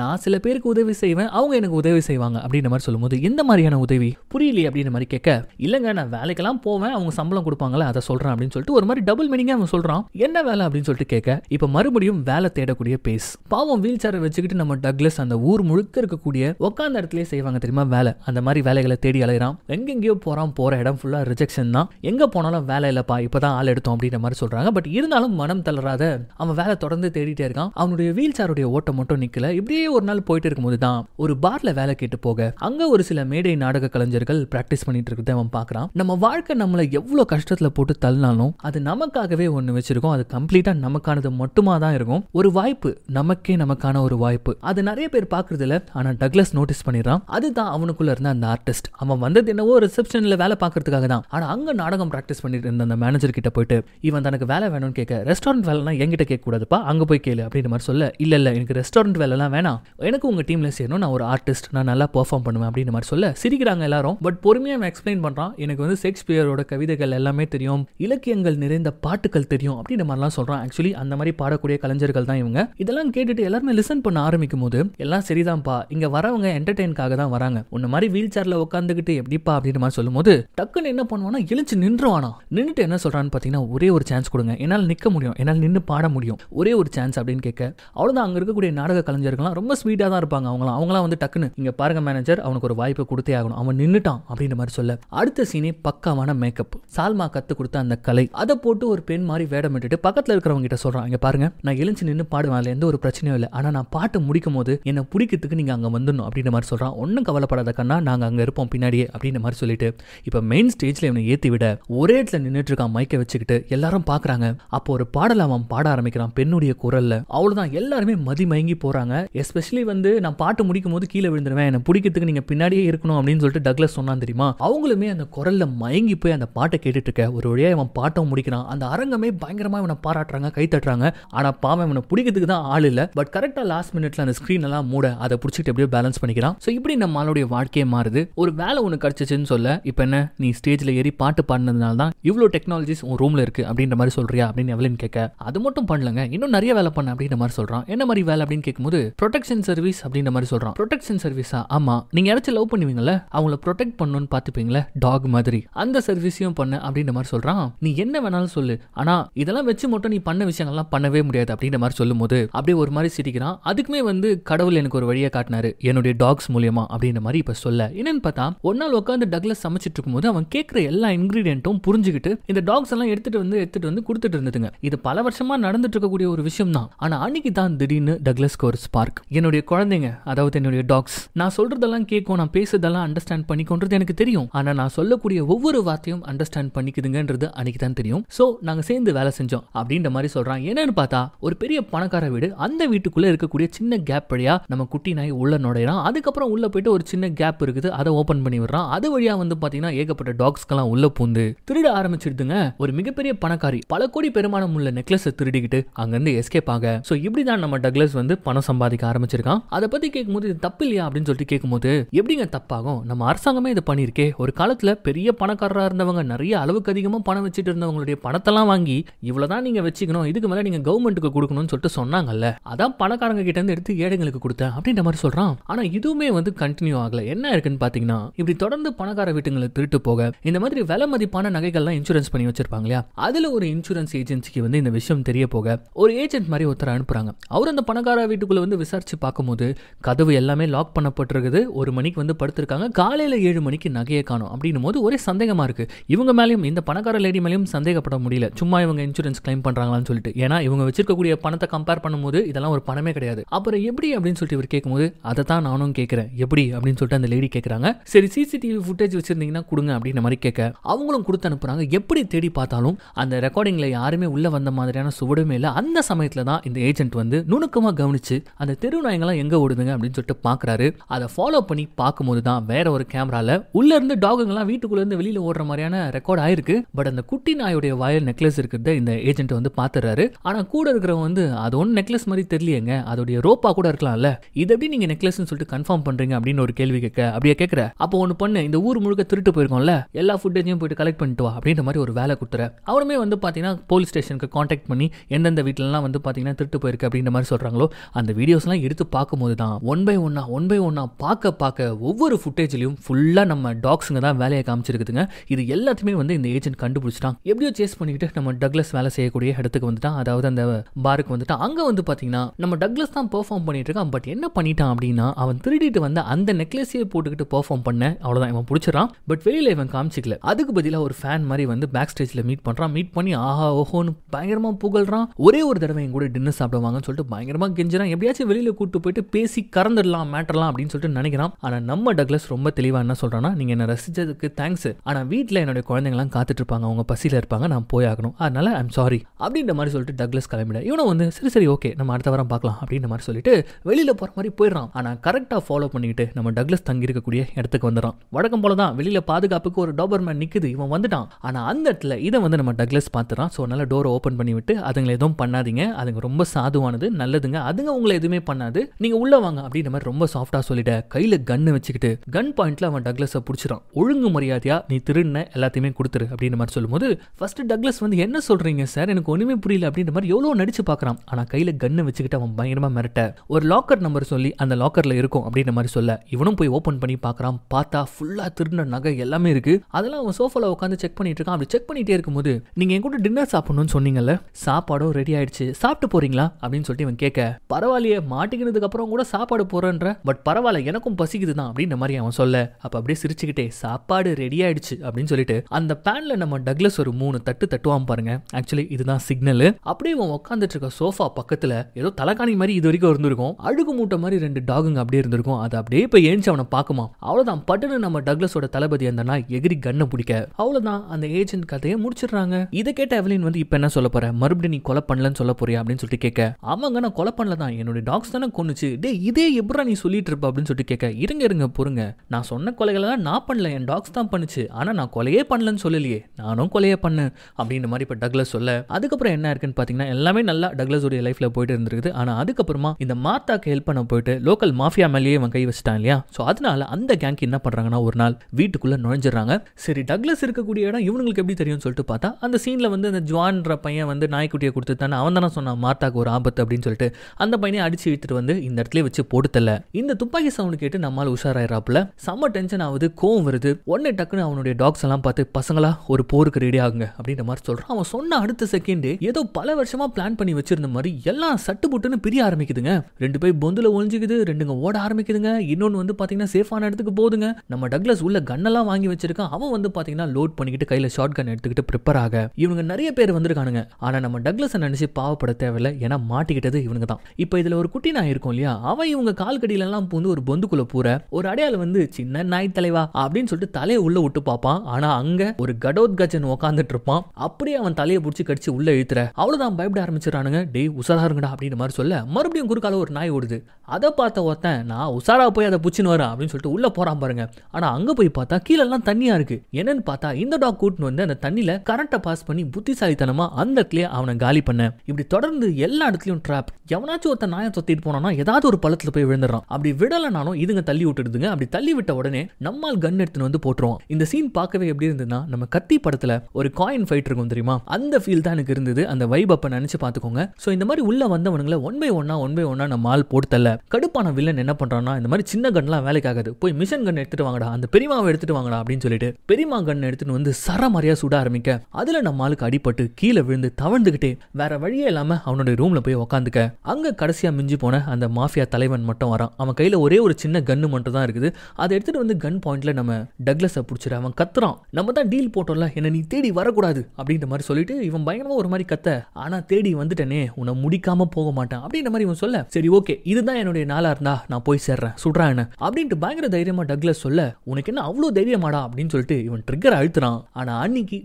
நான் சில பேருக்கு உதவி செய்வேன் அவங்க எனக்கு உதவி செய்வாங்க அப்படின்ற மாதிரி சொல்லும்போது எந்த மாதிரியான உதவி புரியலையே அப்படின்ற மாதிரி கேட்க இல்லைங்க நான் வேலைக்கெல்லாம் போவேன் அவங்க சம்பளம் கொடுப்பாங்களே அதை சொல்றேன் அப்படின்னு சொல்லிட்டு ஒரு மாதிரி டபுள் மீனிங்காக அவன் சொல்றான் என்ன வேலை அப்படின்னு சொல்லிட்டு கேட்க இப்ப மறுபடியும் வேலை தேடக்கூடிய பேஸ் பாவம் வீல் சேரை வச்சுக்கிட்டு நம்ம டக்லஸ் அந்த ஊர் முழுக்க இருக்கக்கூடிய உட்காந்த இடத்துலயே செய்வாங்க தெரியுமா வேலை அந்த மாதிரி வேலைகளை தேடி அலைகிறான் எங்கெங்கயோ போறான் போற இடம் ஃபுல்லா ரிஜெக்ஷன் தான் எங்க போனாலும் வேலை இல்லப்பா இப்பதான் ஆள் எடுத்தோம் அப்படின்ற மாதிரி சொல்றாங்க பட் இருந்தாலும் மனம் தளராத அவன் வேலை தொடர்ந்து தேடிட்டே இருக்கான் அவனுடைய வீல் சேருடைய ஓட்டம் மட்டும் நிக்கல இப்படியே ஒரு நாள் நாள் போயிட்டு இருக்கும்போது தான் ஒரு பார்ல வேலை கேட்டு போக அங்க ஒரு சில மேடை நாடக கலைஞர்கள் பிராக்டிஸ் பண்ணிட்டு இருக்கிறத அவன் பாக்குறான் நம்ம வாழ்க்கை நம்மளை எவ்வளவு கஷ்டத்துல போட்டு தள்ளினாலும் அது நமக்காகவே ஒண்ணு வச்சிருக்கோம் அது கம்ப்ளீட்டா நமக்கானது மட்டுமா தான் இருக்கும் ஒரு வாய்ப்பு நமக்கே நமக்கான ஒரு வாய்ப்பு அது நிறைய பேர் பாக்குறது இல்ல ஆனா டக்லஸ் நோட்டீஸ் பண்ணிடுறான் அதுதான் அவனுக்குள்ள இருந்த அந்த ஆர்டிஸ்ட் அவன் வந்தது என்னவோ ரிசப்ஷன்ல வேலை பாக்குறதுக்காக தான் ஆனா அங்க நாடகம் பிராக்டிஸ் பண்ணிட்டு இருந்த அந்த மேனேஜர் கிட்ட போயிட்டு இவன் தனக்கு வேலை வேணும்னு கேட்க ரெஸ்டாரண்ட் வேலைலாம் என்கிட்ட கேட்க கூடாதுப்பா அங்க போய் கேளு அப்படின்ற மாதிரி சொல்ல இல்ல இல்ல எனக்கு ரெஸ்டாரண்ட் எல்லாம் வேணாம் எனக்கு உங்கள் டீமில் சேரணும் நான் ஒரு ஆர்டிஸ்ட் நான் நல்லா பர்ஃபார்ம் பண்ணுவேன் அப்படின்ற மாதிரி சொல்ல சிரிக்கிறாங்க எல்லாரும் பட் பொறுமையாக எக்ஸ்பிளைன் பண்ணுறான் எனக்கு வந்து ஷேக்ஸ்பியரோட கவிதைகள் எல்லாமே தெரியும் இலக்கியங்கள் நிறைந்த பாட்டுகள் தெரியும் அப்படின்ற மாதிரிலாம் சொல்கிறான் ஆக்சுவலி அந்த மாதிரி பாடக்கூடிய கலைஞர்கள் தான் இவங்க இதெல்லாம் கேட்டுட்டு எல்லாருமே லிசன் பண்ண ஆரம்பிக்கும் போது எல்லாம் சரிதான்ப்பா இங்கே வரவங்க என்டர்டெயின்காக தான் வராங்க உன்ன மாதிரி வீல் சேரில் உட்காந்துக்கிட்டு எப்படிப்பா அப்படின்ற மாதிரி சொல்லும்போது டக்குன்னு என்ன பண்ணுவானா எழுச்சி நின்றுவானா நின்றுட்டு என்ன சொல்கிறான்னு பார்த்தீங்கன்னா ஒரே ஒரு சான்ஸ் கொடுங்க என்னால் நிற்க முடியும் என்னால் நின்று பாட முடியும் ஒரே ஒரு சான்ஸ் அப்படின்னு கேட்க அவ்வளோதான் அங்கே இருக்கக்கூடிய நாடக கலைஞர்கள்லாம் ரொம்ப ஸ்வீட் ஸ்பீடாக தான் இருப்பாங்க அவங்களாம் அவங்களாம் வந்து டக்குன்னு இங்கே பாருங்க மேனேஜர் அவனுக்கு ஒரு வாய்ப்பு கொடுத்தே ஆகணும் அவன் நின்றுட்டான் அப்படின்ற மாதிரி சொல்ல அடுத்த சீனே பக்காவான மேக்கப் சால்மா கற்றுக் கொடுத்த அந்த கலை அதை போட்டு ஒரு பெண் மாதிரி வேடம் வேடமிட்டுட்டு பக்கத்தில் இருக்கிறவங்க கிட்ட சொல்றான் இங்க பாருங்க நான் எழுந்து நின்று பாடுவேன் எந்த ஒரு பிரச்சனையும் இல்லை ஆனால் நான் பாட்டு முடிக்கும் போது என்னை பிடிக்கிறதுக்கு நீங்கள் அங்கே வந்துடணும் அப்படின்ற மாதிரி சொல்கிறான் ஒன்றும் கவலைப்படாத கண்ணா நாங்கள் அங்கே இருப்போம் பின்னாடியே அப்படின்ற மாதிரி சொல்லிட்டு இப்போ மெயின் ஸ்டேஜில் இவனை ஏற்றி விட ஒரே இடத்துல நின்றுட்டு இருக்கான் மைக்கை வச்சுக்கிட்டு எல்லாரும் பார்க்குறாங்க அப்போ ஒரு பாடலை அவன் பாட ஆரம்பிக்கிறான் பெண்ணுடைய குரலில் அவ்வளோதான் எல்லாருமே மதி மயங்கி போகிறாங்க எஸ்பெஷலி வந்து நான் பாட்டு முடிக்கும் போது கீழே விழுந்துருவேன் என்னை பிடிக்கிறதுக்கு நீங்கள் பின்னாடியே இருக்கணும் அப்படின்னு சொல்லிட்டு டக்லஸ் சொன்னான் தெரியுமா அவங்களுமே அந்த குரல்ல மயங்கி போய் அந்த பாட்டை கேட்டுட்டு இருக்க ஒரு வழியாக இவன் பாட்டம் முடிக்கிறான் அந்த அரங்கமே பயங்கரமாக இவனை பாராட்டுறாங்க கை தட்டுறாங்க ஆனால் பாவம் இவனை பிடிக்கிறதுக்கு தான் ஆள் இல்ல பட் கரெக்டாக லாஸ்ட் மினிட்ல அந்த ஸ்க்ரீன் எல்லாம் மூட அதை பிடிச்சிட்டு எப்படியோ பேலன்ஸ் பண்ணிக்கிறான் ஸோ இப்படி ஆளுடைய வாழ்க்கையை மாறுது ஒரு வேலை ஒன்று கிடச்சிச்சின்னு சொல்ல இப்போ என்ன நீ ஸ்டேஜில் ஏறி பாட்டு பாடினதுனால தான் இவ்வளோ டெக்னாலஜிஸ் உன் ரூமில் இருக்குது அப்படின்ற மாதிரி சொல்றியா அப்படின்னு எவ்வளவு கேட்க அது மட்டும் பண்ணலங்க இன்னும் நிறைய வேலை பண்ண அப்படின்ற மாதிரி சொல்கிறான் என்ன மாதிரி வேலை அப்படின்னு கேட்கும்போது ப்ரொடெக்ஷன் சர்வீஸ் அப்படின்ற மாதிரி சொல்கிறான் ப்ரொடெக்ஷன் சர்வீஸா ஆமாம் நீங்கள் யாராச்சும் லவ் பண்ணுவீங்கல்ல அவங்கள ப்ரொடெக்ட் பண்ணணும்னு பாத்துப்பீங்களா டாக் மாதிரி அந்த சர்வீஸையும் பண்ண அப்படின்ற மாதிரி சொல்கிறான் நீ என்ன வேணாலும் சொல்லு ஆனால் இதெல்லாம் வச்சு மட்டும் நீ பண்ண விஷயங்கள்லாம் பண்ணவே முடியாது அப்படின்ற மாதிரி சொல்லும்போது அப்படியே ஒரு மாதிரி சிரிக்கிறான் அதுக்குமே வந்து கடவுள் எனக்கு ஒரு வழியை காட்டினாரு என்னுடைய டாக்ஸ் மூலியமா அப்படின்ற மாதிரி இப்போ சொல்ல என்னன்னு பார்த்தா ஒரு நாள் உட்காந்து டக்லஸ் சமைச்சிட்டு போது அவன் கேட்குற எல்லா இன்கிரீடியன்ட்டும் புரிஞ்சுக்கிட்டு இந்த டாக்ஸ் எல்லாம் எடுத்துட்டு வந்து எடுத்துட்டு வந்து கொடுத்துட்டு இருந்ததுங்க இது பல வருஷமா நடந்துட்டு இருக்கக்கூடிய ஒரு விஷயம் தான் ஆனால் அன்னைக்கு தான் திடீர்னு டக்லஸ்க்கு ஒரு ஸ்பார்க் என்னுடைய குழந்தைங்க அதாவது என்னுடைய டாக்ஸ் நான் சொல்றதெல்லாம் கேட்கும் நான் பேசுறதெல்லாம் அண்டர்ஸ்டாண்ட் பண்ணிக்கொன்றது எனக்கு தெரியும் ஆனா நான் சொல்லக்கூடிய ஒவ்வொரு வார்த்தையும் அண்டர்ஸ்டாண்ட் பண்ணிக்குதுங்கன்றது அன்னைக்கு தான் தெரியும் ஸோ நாங்க சேர்ந்து வேலை செஞ்சோம் அப்படின்ற மாதிரி சொல்றான் என்னன்னு பார்த்தா ஒரு பெரிய பணக்கார வீடு அந்த வீட்டுக்குள்ள இருக்கக்கூடிய சின்ன கேப் வழியா நம்ம குட்டி நாய் உள்ள நுழையிறான் அதுக்கப்புறம் உள்ள போயிட்டு ஒரு சின்ன கேப் இருக்குது அதை ஓப்பன் பண்ணி விடுறான் அது வழியா வந்து பாத்தீங்கன்னா ஏகப்பட்ட டாக்ஸ்க்கெல்லாம் உள்ள பூந்து திருட ஆரம்பிச்சிடுதுங்க ஒரு மிகப்பெரிய பணக்காரி பல கோடி பெருமானம் உள்ள நெக்லஸை திருடிக்கிட்டு அங்கிருந்து எஸ்கேப் ஆக ஸோ இப்படி தான் நம்ம டக்லஸ் வந்து பணம் சம்பாதிக்க ஆரம்பிச்சிருக்கான் தான் அதை பற்றி கேட்கும்போது இது தப்பு இல்லையா அப்படின்னு சொல்லிட்டு கேட்கும்போது எப்படிங்க தப்பாகும் நம்ம அரசாங்கமே இது பண்ணியிருக்கே ஒரு காலத்துல பெரிய பணக்காரரா இருந்தவங்க நிறைய அளவுக்கு அதிகமா பணம் வச்சுட்டு இருந்தவங்களுடைய பணத்தெல்லாம் வாங்கி இவ்வளவுதான் நீங்க வச்சுக்கணும் இதுக்கு மேல நீங்க கவர்மெண்ட்டுக்கு கொடுக்கணும்னு சொல்லிட்டு சொன்னாங்கல்ல அதான் பணக்காரங்க கிட்ட இருந்து எடுத்து ஏழைங்களுக்கு கொடுத்தேன் அப்படின்ற மாதிரி சொல்றான் ஆனா இதுவுமே வந்து கண்டினியூ ஆகல என்ன இருக்குன்னு பாத்தீங்கன்னா இப்படி தொடர்ந்து பணக்கார வீட்டுங்களை திருட்டு போக இந்த மாதிரி விலை மதிப்பான நகைகள்லாம் இன்சூரன்ஸ் பண்ணி வச்சிருப்பாங்க இல்லையா அதுல ஒரு இன்சூரன்ஸ் ஏஜென்சிக்கு வந்து இந்த விஷயம் தெரிய போக ஒரு ஏஜென்ட் மாதிரி ஒருத்தர் அனுப்புறாங்க அவர் அந்த பணக்கார வீட்டுக்குள்ள வந்து விசாரிச்சு பார்க்க பார்க்கும்போது கதவு எல்லாமே லாக் பண்ணப்பட்டிருக்குது ஒரு மணிக்கு வந்து படுத்திருக்காங்க காலையில் ஏழு மணிக்கு நகையை காணும் அப்படின் போது ஒரே சந்தேகமாக இருக்குது இவங்க மேலேயும் இந்த பணக்கார லேடி மேலேயும் சந்தேகப்பட முடியல சும்மா இவங்க இன்சூரன்ஸ் கிளைம் பண்ணுறாங்களான்னு சொல்லிட்டு ஏன்னா இவங்க வச்சிருக்கக்கூடிய பணத்தை கம்பேர் பண்ணும்போது இதெல்லாம் ஒரு பணமே கிடையாது அப்புறம் எப்படி அப்படின்னு சொல்லிட்டு இவர் கேட்கும்போது அதை தான் நானும் கேட்குறேன் எப்படி அப்படின்னு சொல்லிட்டு அந்த லேடி கேட்குறாங்க சரி சிசிடிவி ஃபுட்டேஜ் வச்சிருந்தீங்கன்னா கொடுங்க அப்படின்ற மாதிரி கேட்க அவங்களும் கொடுத்து அனுப்புகிறாங்க எப்படி தேடி பார்த்தாலும் அந்த ரெக்கார்டிங்கில் யாருமே உள்ளே வந்த மாதிரியான சுவடுமே இல்லை அந்த சமயத்தில் தான் இந்த ஏஜென்ட் வந்து நுணுக்கமாக கவனித்து அந்த தெரு டாக்லாம் எங்கே ஓடுதுங்க அப்படின்னு சொல்லிட்டு பார்க்குறாரு அதை ஃபாலோ பண்ணி பார்க்கும்போது தான் வேற ஒரு கேமராவில் உள்ளேருந்து டாகுங்கெல்லாம் வீட்டுக்குள்ளேருந்து வெளியில் ஓடுற மாதிரியான ரெக்கார்ட் ஆயிருக்கு பட் அந்த குட்டி நாயுடைய வாயில் நெக்லஸ் இருக்கிறத இந்த ஏஜென்ட் வந்து பார்த்துறாரு ஆனால் கூட இருக்கிறவங்க வந்து அது ஒன்றும் நெக்லஸ் மாதிரி தெரியலையங்க அதோடைய ரோப்பாக கூட இருக்கலாம்ல இது எப்படி நீங்கள் நெக்லஸ்னு சொல்லிட்டு கன்ஃபார்ம் பண்ணுறீங்க அப்படின்னு ஒரு கேள்வி கேட்க அப்படியே கேட்குற அப்போ ஒன்று பண்ணு இந்த ஊர் முழுக்க திருட்டு போயிருக்கோம்ல எல்லா ஃபுட்டேஜையும் போயிட்டு கலெக்ட் பண்ணிட்டு வா அப்படின்ற மாதிரி ஒரு வேலை கொடுத்துற அவருமே வந்து பார்த்தீங்கன்னா போலீஸ் ஸ்டேஷனுக்கு காண்டாக்ட் பண்ணி எந்தெந்த வீட்டிலலாம் வந்து பார்த்தீங்கன்னா திருட்டு போயிருக்கு அப்படின்ற மாதிரி சொல்கிறாங்களோ அந்த வீடியோஸ்லாம் எடுத்து பார்க்கும்போது தான் ஒன் பை ஒன்னா ஒன் பை ஒன்னா பார்க்க பார்க்க ஒவ்வொரு ஃபுட்டேஜ்லையும் ஃபுல்லாக நம்ம டாக்ஸுங்க தான் வேலையை காமிச்சிருக்குதுங்க இது எல்லாத்தையுமே வந்து இந்த ஏஜென்ட் கண்டுபிடிச்சிட்டான் எப்படியோ சேஸ் பண்ணிக்கிட்டு நம்ம டக்ளஸ் வேலை செய்யக்கூடிய இடத்துக்கு வந்துட்டான் அதாவது அந்த பாருக்கு வந்துட்டான் அங்கே வந்து பார்த்தீங்கன்னா நம்ம டக்ளஸ் தான் பெர்ஃபார்ம் பண்ணிட்டு இருக்கான் பட் என்ன பண்ணிட்டான் அப்படின்னா அவன் திருடிட்டு வந்து அந்த நெக்லஸையே போட்டுக்கிட்டு பெர்ஃபார்ம் பண்ண அவ்வளோதான் இவன் பிடிச்சிடான் பட் வெளியில் இவன் காமிச்சிக்கல அதுக்கு பதிலாக ஒரு ஃபேன் மாதிரி வந்து பேக் ஸ்டேஜில் மீட் பண்ணுறான் மீட் பண்ணி ஆஹா ஓஹோன்னு பயங்கரமாக புகழ்றான் ஒரே ஒரு தடவை என் கூட டின்னர் சாப்பிடுவாங்கன்னு சொல்லிட்டு பயங்கரமாக கெஞ்சிறான் எப்படியாச்சும் வெளியில் கூட்டு போயிட்டு பேசி கறந்துடலாம் மேட்டர்லாம் அப்படின்னு சொல்லிட்டு நினைக்கிறான் ஆனால் நம்ம டக்ளஸ் ரொம்ப தெளிவாக என்ன சொல்கிறான்னா நீங்கள் என்ன ரசிச்சதுக்கு தேங்க்ஸ் ஆனால் வீட்டில் என்னுடைய குழந்தைங்களாம் காத்துட்டு இருப்பாங்க அவங்க பசியில் இருப்பாங்க நான் போயாகணும் அதனால் அதனால ஐம் சாரி அப்படின்ற மாதிரி சொல்லிட்டு டக்ளஸ் கிளம்பிட இவனும் வந்து சரி சரி ஓகே நம்ம அடுத்த வாரம் பார்க்கலாம் அப்படின்ற மாதிரி சொல்லிட்டு வெளியில் போகிற மாதிரி போயிடுறான் ஆனால் கரெக்டாக ஃபாலோ பண்ணிக்கிட்டு நம்ம டக்ளஸ் தங்கியிருக்கக்கூடிய இடத்துக்கு வந்துடுறான் வழக்கம் போல தான் வெளியில் பாதுகாப்புக்கு ஒரு டோபர் மேன் நிற்குது இவன் வந்துட்டான் ஆனால் அந்த இடத்துல இதை வந்து நம்ம டக்ளஸ் பார்த்துறான் ஸோ அதனால் டோரை ஓப்பன் பண்ணி விட்டு அதுங்களை எதுவும் பண்ணாதீங்க அதுங்க ரொம்ப சாதுவானது நல்லதுங்க அதுங்க உங்களை எதுவுமே பண்ணாது நீங்கள் உள்ளே வாங்க அப்படின்ற மாதிரி ரொம்ப சாஃப்டா சொல்லிட கையில் கன்னு வச்சுக்கிட்டு கன் பாயிண்ட்ல அவன் டக்ளஸ் புடிச்சிடான் ஒழுங்கு மரியாதையாக நீ திருடின எல்லாத்தையுமே கொடுத்துரு அப்படின்ற மாதிரி சொல்லும்போது ஃபர்ஸ்ட் டக்ளஸ் வந்து என்ன சொல்கிறீங்க சார் எனக்கு ஒன்றுமே புரியல அப்படின்ற மாதிரி எவ்வளோ நடிச்சு பார்க்குறான் ஆனால் கையில் கன்னு வச்சுக்கிட்டு அவன் பயங்கரமாக மிரட்ட ஒரு லாக்கர் நம்பர் சொல்லி அந்த லாக்கரில் இருக்கும் அப்படின்ற மாதிரி சொல்ல இவனும் போய் ஓப்பன் பண்ணி பார்க்குறான் பார்த்தா ஃபுல்லாக திருடின நகை எல்லாமே இருக்குது அதெல்லாம் அவன் சோஃபாவில் உட்காந்து செக் பண்ணிட்டு இருக்கான் அப்படி செக் பண்ணிகிட்டே இருக்கும்போது நீங்கள் என் கூட டின்னர் சாப்பிடணும்னு சொன்னீங்கல்ல சாப்பாடும் ரெடி ஆயிடுச்சு சாப்பிட்டு போறீங்களா அப்படின்னு சொல்லிட்டு இவன் கேட்க பரவாயில்லையே மாட்டிக்கினதுக்கு அதுக்கப்புறம் கூட சாப்பாடு போறேன்ற பட் பரவாயில்ல எனக்கும் பசிக்குது தான் அப்படின்ற மாதிரி அவன் சொல்ல அப்ப அப்படியே சிரிச்சுக்கிட்டே சாப்பாடு ரெடி ஆயிடுச்சு அப்படின்னு சொல்லிட்டு அந்த பேன்ல நம்ம டக்லஸ் ஒரு மூணு தட்டு தட்டுவான் பாருங்க ஆக்சுவலி இதுதான் சிக்னல் அப்படியே அவன் உட்காந்துட்டு இருக்க சோஃபா பக்கத்துல ஏதோ தலைகாணி மாதிரி இது வரைக்கும் இருந்திருக்கும் அழுகு மூட்டை மாதிரி ரெண்டு டாகுங்க அப்படியே இருந்திருக்கும் அது அப்படியே போய் ஏஞ்சி அவனை பார்க்குமா அவ்வளோதான் பட்டுன்னு நம்ம டக்லஸோட தளபதி அந்த நாய் எகிரி கண்ணை பிடிக்க அவ்வளவுதான் அந்த ஏஜென்ட் கதையை முடிச்சிடுறாங்க இதை கேட்ட எவலின் வந்து இப்போ என்ன சொல்ல போற மறுபடியும் நீ கொலை பண்ணலன்னு சொல்ல போறியா அப்படின்னு சொல்லிட்டு கேட்க ஆமாங்க நான் கொலை பண்ணல தான் என்னுடைய டாக்ஸ் தானே கொண்டு தோணுச்சு டே இதே எப்படா நீ சொல்லிட்டு இருப்ப அப்படின்னு சொல்லிட்டு கேட்க இருங்க இருங்க பொறுங்க நான் சொன்ன கொலைகளெல்லாம் நான் பண்ணல என் டாக்ஸ் தான் பண்ணுச்சு ஆனால் நான் கொலையே பண்ணலன்னு சொல்லலையே நானும் கொலையே பண்ணேன் அப்படின்ற மாதிரி இப்போ டக்லஸ் சொல்ல அதுக்கப்புறம் என்ன இருக்குன்னு பார்த்தீங்கன்னா எல்லாமே நல்லா உடைய லைஃப்பில் போயிட்டு இருந்திருக்குது ஆனால் அதுக்கப்புறமா இந்த மாத்தாக்கு ஹெல்ப் பண்ண போயிட்டு லோக்கல் மாஃபியா மேலேயே அவன் கை வச்சிட்டான் இல்லையா ஸோ அதனால அந்த கேங்க் என்ன பண்ணுறாங்கன்னா ஒரு நாள் வீட்டுக்குள்ளே நுழைஞ்சிடறாங்க சரி டக்லஸ் இருக்கக்கூடிய இடம் இவங்களுக்கு எப்படி தெரியும்னு சொல்லிட்டு பார்த்தா அந்த சீனில் வந்து அந்த ஜுவான்ற பையன் வந்து நாய்க்குட்டியை கொடுத்து தானே அவன் தானே சொன்னான் மாத்தாக்கு ஒரு ஆபத்து அப்படின்னு சொல்லிட்டு அந்த பையனை அடிச்சு வித்துட்டு வந்து இந்த இடத்துல வச்சு பொடுத்தல இந்த துப்பாக்கி சவுண்ட் கேட்டு நம்மால் உஷாராயிராப்ல செம்ம டென்ஷன் ஆகுது கோவம் வருது ஒன்னே டக்குன்னு அவனுடைய டாக்ஸ் எல்லாம் பார்த்து பசங்களா ஒரு போருக்கு ரெடி ஆகுங்க அப்படின்ற மாதிரி சொல்றான் அவன் சொன்ன அடுத்த செகண்ட் ஏதோ பல வருஷமா பிளான் பண்ணி வச்சிருந்த மாதிரி எல்லாம் சட்டு புட்டுன்னு பிரிய ஆரம்பிக்குதுங்க ரெண்டு பேர் பொந்துல ஒழிஞ்சுக்குது ரெண்டுங்க ஓட ஆரம்பிக்குதுங்க இன்னொன்னு வந்து பாத்தீங்கன்னா சேஃபான இடத்துக்கு போகுதுங்க நம்ம டக்லஸ் உள்ள கன்னெல்லாம் வாங்கி வச்சிருக்கான் அவன் வந்து பாத்தீங்கன்னா லோட் பண்ணிக்கிட்டு கையில ஷார்ட் கன் எடுத்துக்கிட்டு ப்ரிப்பேர் ஆக இவங்க நிறைய பேர் வந்திருக்கானுங்க ஆனா நம்ம டக்ளஸ் நினைச்சு பாவப்பட தேவையில்லை ஏன்னா மாட்டிக்கிட்டது இவங்க தான் இப்போ இதுல ஒரு குட்டி நான் இருக்கும் இருக்கும் இல்லையா அவன் இவங்க கால் கடியிலெல்லாம் பூந்து ஒரு பொந்துக்குள்ள போற ஒரு அடையாளம் வந்து சின்ன நாய் தலைவா அப்படின்னு சொல்லிட்டு தலையை உள்ள விட்டு பார்ப்பான் ஆனா அங்க ஒரு கடோத்கஜன் உட்காந்துட்டு இருப்பான் அப்படியே அவன் தலையை பிடிச்சி கடிச்சு உள்ள இழுத்துற அவ்வளவுதான் பயப்பட ஆரம்பிச்சிடறானுங்க டே உசரா இருங்கடா அப்படின்ற மாதிரி சொல்ல மறுபடியும் குறுக்கால ஒரு நாய் ஓடுது அதை பார்த்த ஒருத்தன் நான் உசாரா போய் அதை பிடிச்சின்னு வரேன் அப்படின்னு சொல்லிட்டு உள்ளே போகிறான் பாருங்க ஆனால் அங்கே போய் பார்த்தா கீழெல்லாம் தண்ணியாக இருக்குது என்னன்னு பார்த்தா இந்த டாக் கூட்டின்னு வந்து அந்த தண்ணியில் கரண்ட்டை பாஸ் பண்ணி புத்திசாலித்தனமாக அந்த இடத்துல அவனை காலி பண்ண இப்படி தொடர்ந்து எல்லா இடத்துலையும் ட்ராப் எவனாச்சும் ஒருத்தன் நாயை தொத்திட்டு போனான்னா ஏதாவது ஒரு பழத்தில் போய் விழுந்துடுறான் அப்படி விடலைனாலும் இதுங்க தள்ளி விட்டுடுதுங்க அப்படி தள்ளி விட்ட உடனே நம்மால் கன் எடுத்துன்னு வந்து போட்டுருவோம் இந்த சீன் பார்க்கவே எப்படி இருந்ததுன்னா நம்ம கத்தி படத்தில் ஒரு காயின் ஃபைட் இருக்கும் தெரியுமா அந்த ஃபீல் தான் எனக்கு இருந்தது அந்த வைப் அப்ப நினச்சி பார்த்துக்கோங்க ஸோ இந்த மாதிரி உள்ளே வந்தவனுங்களை ஒன் பை ஒன்னா ஒன் பை ஒன்னா நம்ம ஆள் போட்டு தள்ள கடுப்பான வில்லன் என்ன பண்றான் இந்த மாதிரி சின்ன கன்லாம் வேலைக்காகாது போய் மிஷன் கன் எடுத்துட்டு வாங்கடா அந்த பெரியமாவை எடுத்துட்டு வாங்கடா அப்படின்னு சொல்லிட்டு பெரியமா கன் எடுத்துட்டு வந்து சரமாரியா சுட ஆரம்பிக்க அதுல நம்ம ஆளுக்கு அடிபட்டு கீழே விழுந்து தவழ்ந்துகிட்டே வேற வழியே இல்லாம அவனுடைய ரூம்ல போய் உக்காந்துக்க அங்க கடைசியா மிஞ்சி போன அந்த மாஃபியா தலைவன் மட்டும் வரான் அவன் கையில ஒரே ஒரு சின்ன கன்னு மட்டும் தான் இருக்குது அதை எடுத்துட்டு வந்து கன் பாயிண்ட்ல நம்ம டக்லஸ் புடிச்சிரு அவன் கத்துறான் நம்ம தான் டீல் போட்டோம்ல என்ன நீ தேடி வரக்கூடாது அப்படின்ற மாதிரி சொல்லிட்டு இவன் பயங்கரமா ஒரு மாதிரி கத்த ஆனா தேடி வந்துட்டனே உன்னை முடிக்காம போக மாட்டான் அப்படின்ற மாதிரி இவன் சொல்ல சரி ஓகே இதுதான் என்னுடைய நாளாக இருந்தா நான் போய் சேர்றேன் சுடுறா அப்படின்ட்டு பயங்கர தைரியமாக டக்ளஸ் சொல்ல உனக்கு என்ன அவ்வளோ தைரியமாடா அப்படின்னு சொல்லிட்டு இவன் ட்ரிக்கர் அழுத்துறான் ஆனா அன்னைக்கு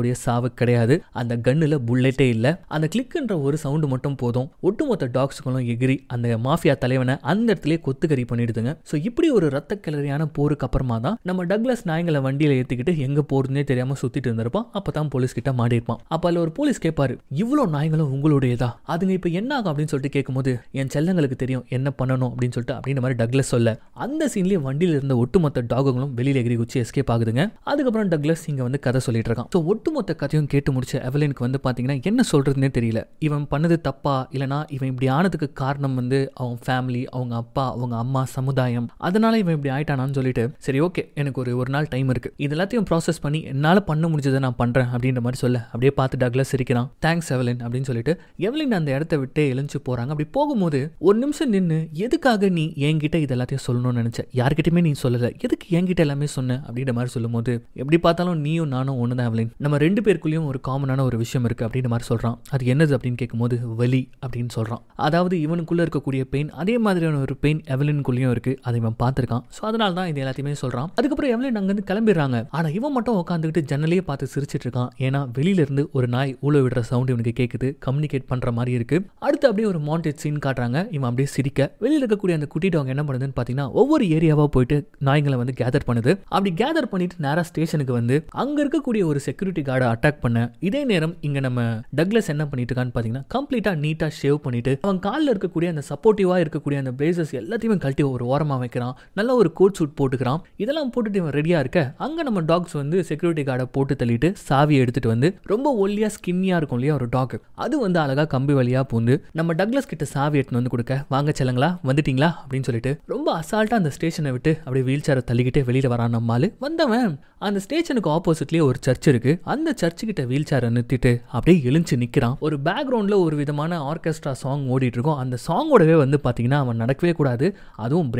உடைய சாவு கிடையாது அந்த கன்னில் புல்லெட்டே இல்லை அந்த கிளிக்ன்ற ஒரு சவுண்டு மட்டும் போதும் ஒட்டுமொத்த டாக்ஸுகளும் எகிரி அந்த மாஃபியா தலைவனை அந்த இடத்துல கொத்துக்கறி பண்ணிடுதுங்க ஸோ இப்படி ஒரு ரத்த கிளறியான போருக்கு அப்புறமா தான் நம்ம டக்ளஸ் நாயங்களை வண்டியில் ஏற்றிக்கிட்டு எங்கே போகிறதுனே தெரியாமல் சுற்றிட்டு இருந்திருப்பான் அப்போ தான் போலீஸ் கிட்ட இருப்பான் அப்போ அதுல ஒரு போலீஸ் கேட்பாரு இவ்வளோ நாயங்களும் உங்களுடையதா அதுங்க இப்போ என்ன ஆகும் அப்படின்னு சொல்லிட்டு போது என் செல்லங்களுக்கு தெரியும் என்ன பண்ணணும் அப்படின்னு சொல்லிட்டு அப்படின்ற மாதிரி டக்லஸ் சொல்ல அந்த சீன்லேயே வண்டியில் இருந்த ஒட்டுமொத்த டாகுங்களும் வெளியில் எகிரி குச்சி எஸ்கேப் ஆகுதுங்க அதுக்கப்புறம் டக்லஸ் இங்கே வந்து கதை சொல்லிட்டு இருக்கான் ஸோ ஒட்டுமொத்த கதையும் கேட்டு முடிச்ச எவலினுக்கு வந்து பார்த்தீங்கன்னா என்ன சொல்கிறதுனே தெரியல இவன் பண்ணது தப்பா இல்லைனா இவன் இப்படி ஆனதுக்கு காரணம் வந்து அவன் ஃபேமிலி அவங்க அப்பா அவங்க அம்மா சமுதாயம் அதனால இவன் இப்படி ஆயிட்டானான்னு சொல்லிட்டு சரி ஓகே எனக்கு ஒரு ஒரு நாள் டைம் இருக்கு இது எல்லாத்தையும் ப்ராசஸ் பண்ணி என்னால் பண்ண முடிஞ்சதை நான் பண்ணுறேன் அப்படின்ற மாதிரி சொல்ல அப்படியே பார்த்து டக்லஸ் சிரிக்கிறான் தேங்க்ஸ் எவலின் அப்படின்னு சொல்லிட்டு எவலின் அந்த இடத்த விட்டு எழுந்து போகிறாங்க அப்படி போகும்போது ஒரு நிமிஷம் நின்று எதுக்காக நீ என்கிட்ட இது எல்லாத்தையும் சொல்லணும்னு நினச்ச யார்கிட்டயுமே நீ சொல்லலை எதுக்கு என்கிட்ட எல்லாமே சொன்ன அப்படின்ற மாதிரி சொல்லும்போது எப்படி பார்த்தாலும் நீயும் நானும் ஒன்று தான் அவளின் நம்ம ரெண்டு பேருக்குள்ளேயும் ஒரு காமனான ஒரு விஷயம் இருக்குது அப்படின்ற மாதிரி சொல்கிறான் அது என்னது அப்படின்னு கேட்கும்போது வலி அப்படின்னு சொல்கிறான் அதாவது இவனுக்குள்ளே இருக்கக்கூடிய பெயின் அதே மாதிரியான ஒரு பெயின் எவலினுக்குள்ளேயும் இருக்குது அதை இவன் பார்த்துருக்கான் ஸோ அதனால தான் இது எல்லாத்தையுமே சொல்கிறான் அதுக்கப்புறம் எவலின் அங்கிருந்து கிளம்பிடுறாங்க ஆனால் இவன் மட்டும் உட்காந்துக்கிட்டு ஜன்னலையே பார்த்து சிரிச்சிட்டு இருக்கான் ஏன்னா இருந்து ஒரு நாய் ஊழ விடுற சவுண்ட் இவனுக்கு கேட்குது கம்யூனிகேட் பண்ணுற மாதிரி இருக்குது அடுத்து அப்படியே ஒரு மாண்டேஜ் சீன் காட்டுறாங்க இவன் அப்படியே சிரிக்க வெளியில் இருக்கக்கூடிய அந்த குட்டி டாங் என்ன பண்ணுதுன்னு பார்த்தீங்கன்னா ஒவ்வொரு ஏரியாவாக போயிட்டு நாய்களை வந்து கேதர் பண்ணுது அப்படி கேதர் பண்ணிட்டு நேராக ஸ்டேஷனுக்கு வந்து அங்கே இருக்கக்கூடிய ஒரு செக்யூரிட்டி கார்டை அட்டாக் பண்ண இதே நேரம் இங்கே நம்ம டக்லஸ் என்ன பண்ணிட்டு இருக்கான்னு பார்த்தீங்கன்னா கம்ப்ளீட்டாக நீட்டாக ஷேவ் பண்ணிட்டு அவன் காலில் இருக்கக்கூடிய அந்த சப்போர்ட்டிவாக இருக்கக்கூடிய அந்த பிளேசஸ் எல்லாத்தையுமே கழட்டி ஒரு ஓரமாக வைக்கிறான் நல்லா ஒரு கோட் சூட் போட்டுக்கிறான் இதெல்லாம் போட்டுட்டு இவன் ரெடியாக இருக்க அங்கே நம்ம டாக்ஸ் வந்து செக்யூரிட்டி கார்டை போட்டு தள்ளிட்டு சாவியை எடுத்துட்டு வந்து ரொம்ப ஒல்லியாக ஸ்கின்னியாக இருக்கும் இல்லையா ஒரு டாக் அது வந்து அழகாக கம்பி வழியாக பூந்து நம்ம டக்லஸ் கிட்ட சாவி எடுத்து வந்து கொடுக்க வாங்க செல்ல பசங்களா வந்துட்டீங்களா அப்படின்னு சொல்லிட்டு ரொம்ப அசால்ட்டாக அந்த ஸ்டேஷனை விட்டு அப்படியே வீல் சேரை தள்ளிக்கிட்டே வெளியில் வரான் நம்மால் வந்தவன் அந்த ஸ்டேஷனுக்கு ஆப்போசிட்லேயே ஒரு சர்ச் இருக்குது அந்த சர்ச்சுக்கிட்ட வீல் சேரை நிறுத்திட்டு அப்படியே எழுந்து நிற்கிறான் ஒரு பேக்ரவுண்டில் ஒரு விதமான ஆர்கெஸ்ட்ரா சாங் ஓடிட்டு இருக்கும் அந்த சாங்கோடவே வந்து பார்த்தீங்கன்னா அவன் நடக்கவே கூடாது அதுவும்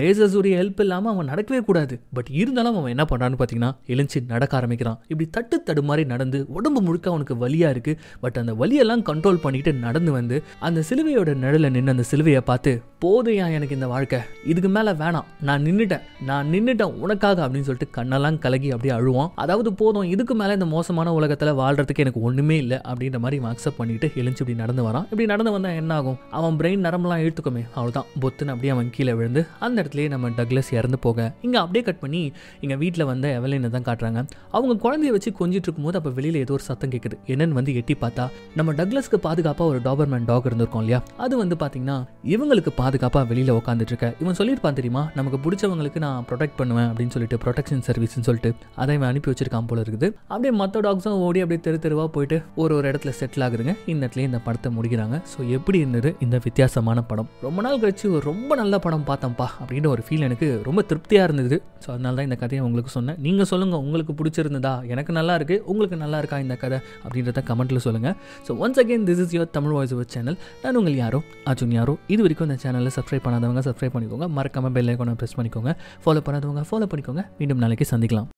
உரிய ஹெல்ப் இல்லாமல் அவன் நடக்கவே கூடாது பட் இருந்தாலும் அவன் என்ன பண்ணுறான்னு பார்த்தீங்கன்னா எழுந்து நடக்க ஆரம்பிக்கிறான் இப்படி தட்டு தடு மாதிரி நடந்து உடம்பு முழுக்க அவனுக்கு வலியாக இருக்குது பட் அந்த வலியெல்லாம் கண்ட்ரோல் பண்ணிட்டு நடந்து வந்து அந்த சிலுவையோட நிழலில் நின்று அந்த சிலுவையை பார்த்து போதையா எனக்கு இந்த வாழ்க்கை இதுக்கு மேலே வேணாம் நான் நின்றுட்டேன் நான் நின்றுட்டேன் உனக்காக அப்படின்னு சொல்லிட்டு கண்ணெல்லாம் கலகி அப்படியே அழு விழுவான் அதாவது போதும் இதுக்கு மேலே இந்த மோசமான உலகத்தில் வாழ்றதுக்கு எனக்கு ஒன்றுமே இல்லை அப்படின்ற மாதிரி அக்செப்ட் பண்ணிட்டு எழுந்து இப்படி நடந்து வரான் இப்படி நடந்து வந்தால் என்ன ஆகும் அவன் பிரெயின் நரம்பெலாம் இழுத்துக்குமே அவ்வளோதான் பொத்துன்னு அப்படியே அவன் கீழே விழுந்து அந்த இடத்துலயே நம்ம டக்லஸ் இறந்து போக இங்கே அப்படியே கட் பண்ணி இங்கே வீட்டில் வந்த எவலைனை தான் காட்டுறாங்க அவங்க குழந்தைய வச்சு கொஞ்சிட்டு இருக்கும்போது அப்போ வெளியில் ஏதோ ஒரு சத்தம் கேட்குது என்னன்னு வந்து எட்டி பார்த்தா நம்ம டக்லஸ்க்கு பாதுகாப்பாக ஒரு டாபர்மேன் டாக் இருந்திருக்கோம் இல்லையா அது வந்து பார்த்தீங்கன்னா இவங்களுக்கு பாதுகாப்பாக வெளியில் உட்காந்துட்டு இருக்க இவன் சொல்லியிருப்பான் தெரியுமா நமக்கு பிடிச்சவங்களுக்கு நான் ப்ரொடெக்ட் பண்ணுவேன் அப்படின்னு சொல்லிட்டு ப்ரொடெக்ஷன் சர்வீஸ்னு சொல்லிட்டு அதை இவன் அனுப்பி வச்சிருக்கான் போல இருக்குது அப்படியே மற்ற டாக்ஸும் ஓடி அப்படியே தெரு தெருவாக போயிட்டு ஒரு ஒரு இடத்துல செட்டில் ஆகுதுங்க இந்த இடத்துல இந்த படத்தை முடிக்கிறாங்க ஸோ எப்படி இருந்தது இந்த வித்தியாசமான படம் ரொம்ப நாள் கழிச்சு ரொம்ப நல்ல படம் பார்த்தோம்ப்பா அப்படின்ற ஒரு ஃபீல் எனக்கு ரொம்ப திருப்தியாக இருந்தது ஸோ அதனால தான் இந்த கதையை உங்களுக்கு சொன்னேன் நீங்கள் சொல்லுங்கள் உங்களுக்கு பிடிச்சிருந்ததா எனக்கு நல்லா இருக்குது உங்களுக்கு நல்லா இருக்கா இந்த கதை அப்படின்றத கமெண்ட்டில் சொல்லுங்க so once again this is your Tamil voice over channel நான் உங்கள் யாரோ அர்ஜுன் யாரோ இது வரைக்கும் இந்த சேனலில் சப்ஸ்கிரைப் பண்ணாதவங்க சப்ஸ்கிரைப் பண்ணிக்கோங்க மறக்காம பெல் ஐக்கானை ப்ரெஸ் பண்ணிக்கோங்க ஃபாலோ பண்ணாதவங்க ஃபாலோ பண்ணிக்கோங்க மீண்டும் நாளைக்கு சந்திக்கலாம்